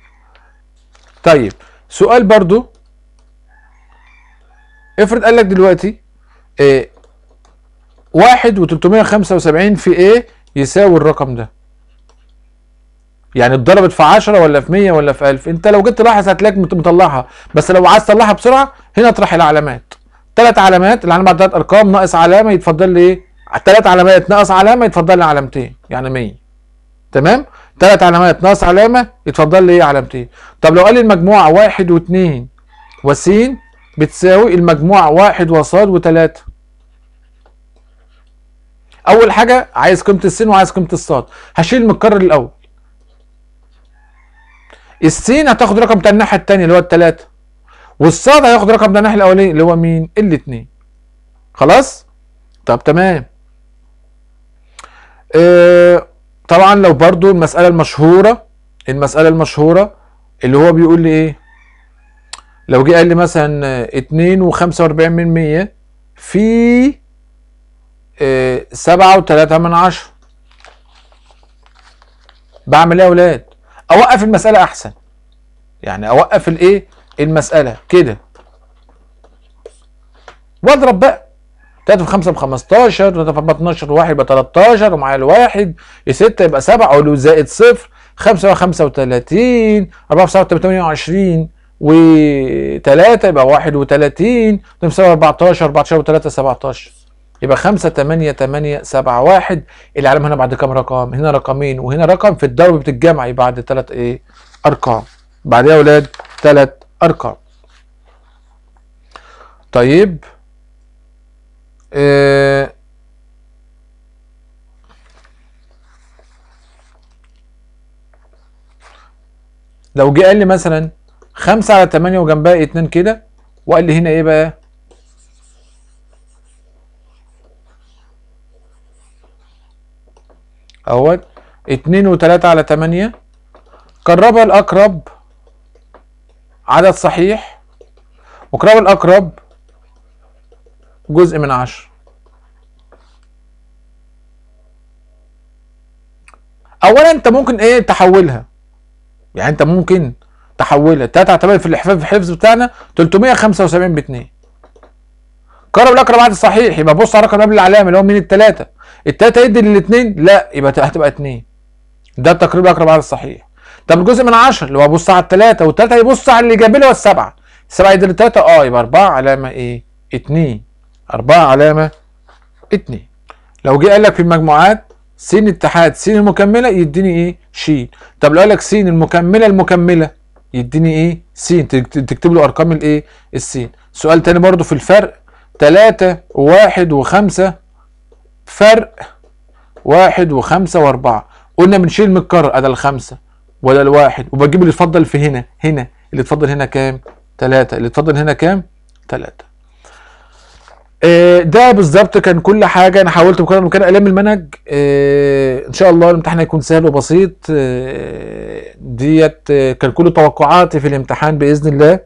طيب سؤال برضو افرض قال لك دلوقتي إيه واحد وتلتمية خمسة في ايه يساوي الرقم ده يعني اتضربت في 10 ولا في 100 ولا في 1000 انت لو جيت تلاحظ هتلاقيك مطلعها بس لو عايز تطلعها بسرعه هنا اطرح العلامات ثلاث علامات العلامه بعد ثلاث ارقام ناقص علامه يتفضل لي ايه ثلاث علامات ناقص علامه يتفضل لي علامتين يعني 100 تمام ثلاث علامات ناقص علامه يتفضل لي ايه علامتين طب لو قال لي المجموعه 1 و2 وس بتساوي المجموعه 1 وص وثلاثة اول حاجه عايز قيمه السين وعايز قيمه الصاد هشيل المتكرر الاول السين هتاخد رقم بتاع الناحيه الثانيه اللي هو الثلاثه والصاد هياخد رقم بتاع الناحيه الاولانيه اللي هو مين الاثنين خلاص طب تمام اه طبعا لو برضو المساله المشهوره المساله المشهوره اللي هو بيقول لي ايه لو جه قال لي مثلا 2.45 من 100 في سبعة وتلاتة من عشرة بعمل ايه يا ولاد اوقف المسألة احسن يعني اوقف الايه المسألة كده واضرب بقى 3 في 5 ب 15 3 في 4 ب 12 1 يبقى 13 ومعايا الواحد يا 6 يبقى 7 ولو زائد صفر 5 يبقى 35 4 في 7 28 و 3 يبقى 31 ده 14 14 و 3 17 يبقى 5 8 8 7 1 اللي العلامه هنا بعد كام رقم هنا رقمين وهنا رقم في الضرب بتتجمع يبقى بعد ثلاث ايه ارقام بعد يا اولاد ثلاث ارقام طيب آه لو جه قال لي مثلا 5 على 8 وجنبها 2 كده وقال لي هنا ايه بقى اهوت 2 و3 على 8 قرب الاقرب عدد صحيح وقرب الاقرب جزء من 10 اولا انت ممكن ايه تحولها يعني انت ممكن تحولها تعتبر على في الحفاظ في الحفظ بتاعنا 375 ب 2 قرب الاقرب عدد صحيح يبقى بص على رقم قبل العلامه اللي هو من الثلاثه التلاته يدي للاثنين لا يبقى هتبقى اثنين ده التقريب الاقرب على الصحيح طب الجزء من عشره اللي هو بص على التلاته والتلاته هيبص على اللي جاب له السبعه السبعه يدي للتلاته اه يبقى اربعه علامه ايه؟ اتنين اربعه علامه اتنين لو جه قال لك في المجموعات س اتحاد س المكمله يديني ايه؟ ش طب لو قال لك س المكمله المكمله يديني ايه؟ س تكتب له ارقام الايه؟ السين سؤال تاني برضه في الفرق ثلاثه واحد وخمسه فرق واحد وخمسة واربعة قلنا بنشيل من الكرة ده الخمسة ولا الواحد وبجيب اللي اتفضل في هنا هنا اللي اتفضل هنا كام؟ تلاتة اللي اتفضل هنا كام؟ تلاتة آه، ده بالظبط كان كل حاجه انا حاولت بقدر الامكان الم المنهج آه، ان شاء الله الامتحان هيكون سهل وبسيط آه، ديت كان كل توقعاتي في الامتحان باذن الله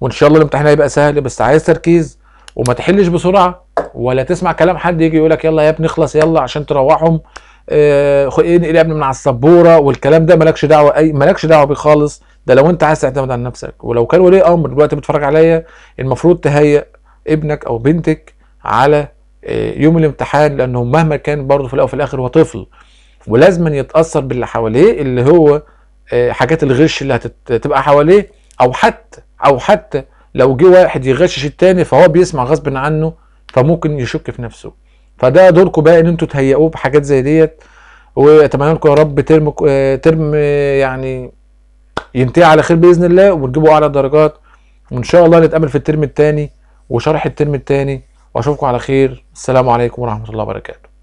وان شاء الله الامتحان هيبقى سهل بس عايز تركيز وما تحلش بسرعه ولا تسمع كلام حد يجي يقول لك يلا يا ابني اخلص يلا عشان تروحهم اه انقل يا ابني من على السبوره والكلام ده مالكش دعوه اي مالكش دعوه بيه خالص ده لو انت عايز تعتمد على نفسك ولو كان ولي امر دلوقتي بيتفرج عليا المفروض تهيئ ابنك او بنتك على آه، يوم الامتحان لانه مهما كان برضه في الاول وفي الاخر هو طفل ولازم يتاثر باللي حواليه اللي هو آه، حاجات الغش اللي هتبقى حواليه او حتى او حتى لو جه واحد يغشش التاني فهو بيسمع غصب عنه فممكن يشك في نفسه فده دوركم بقى ان انتوا تهيئوه بحاجات زي ديت واتمنى لكم يا رب ترم آه، ترم آه، يعني ينتهي على خير باذن الله وتجيبوا اعلى درجات وان شاء الله نتقابل في الترم الثاني وشرح الترم الثاني واشوفكم على خير السلام عليكم ورحمه الله وبركاته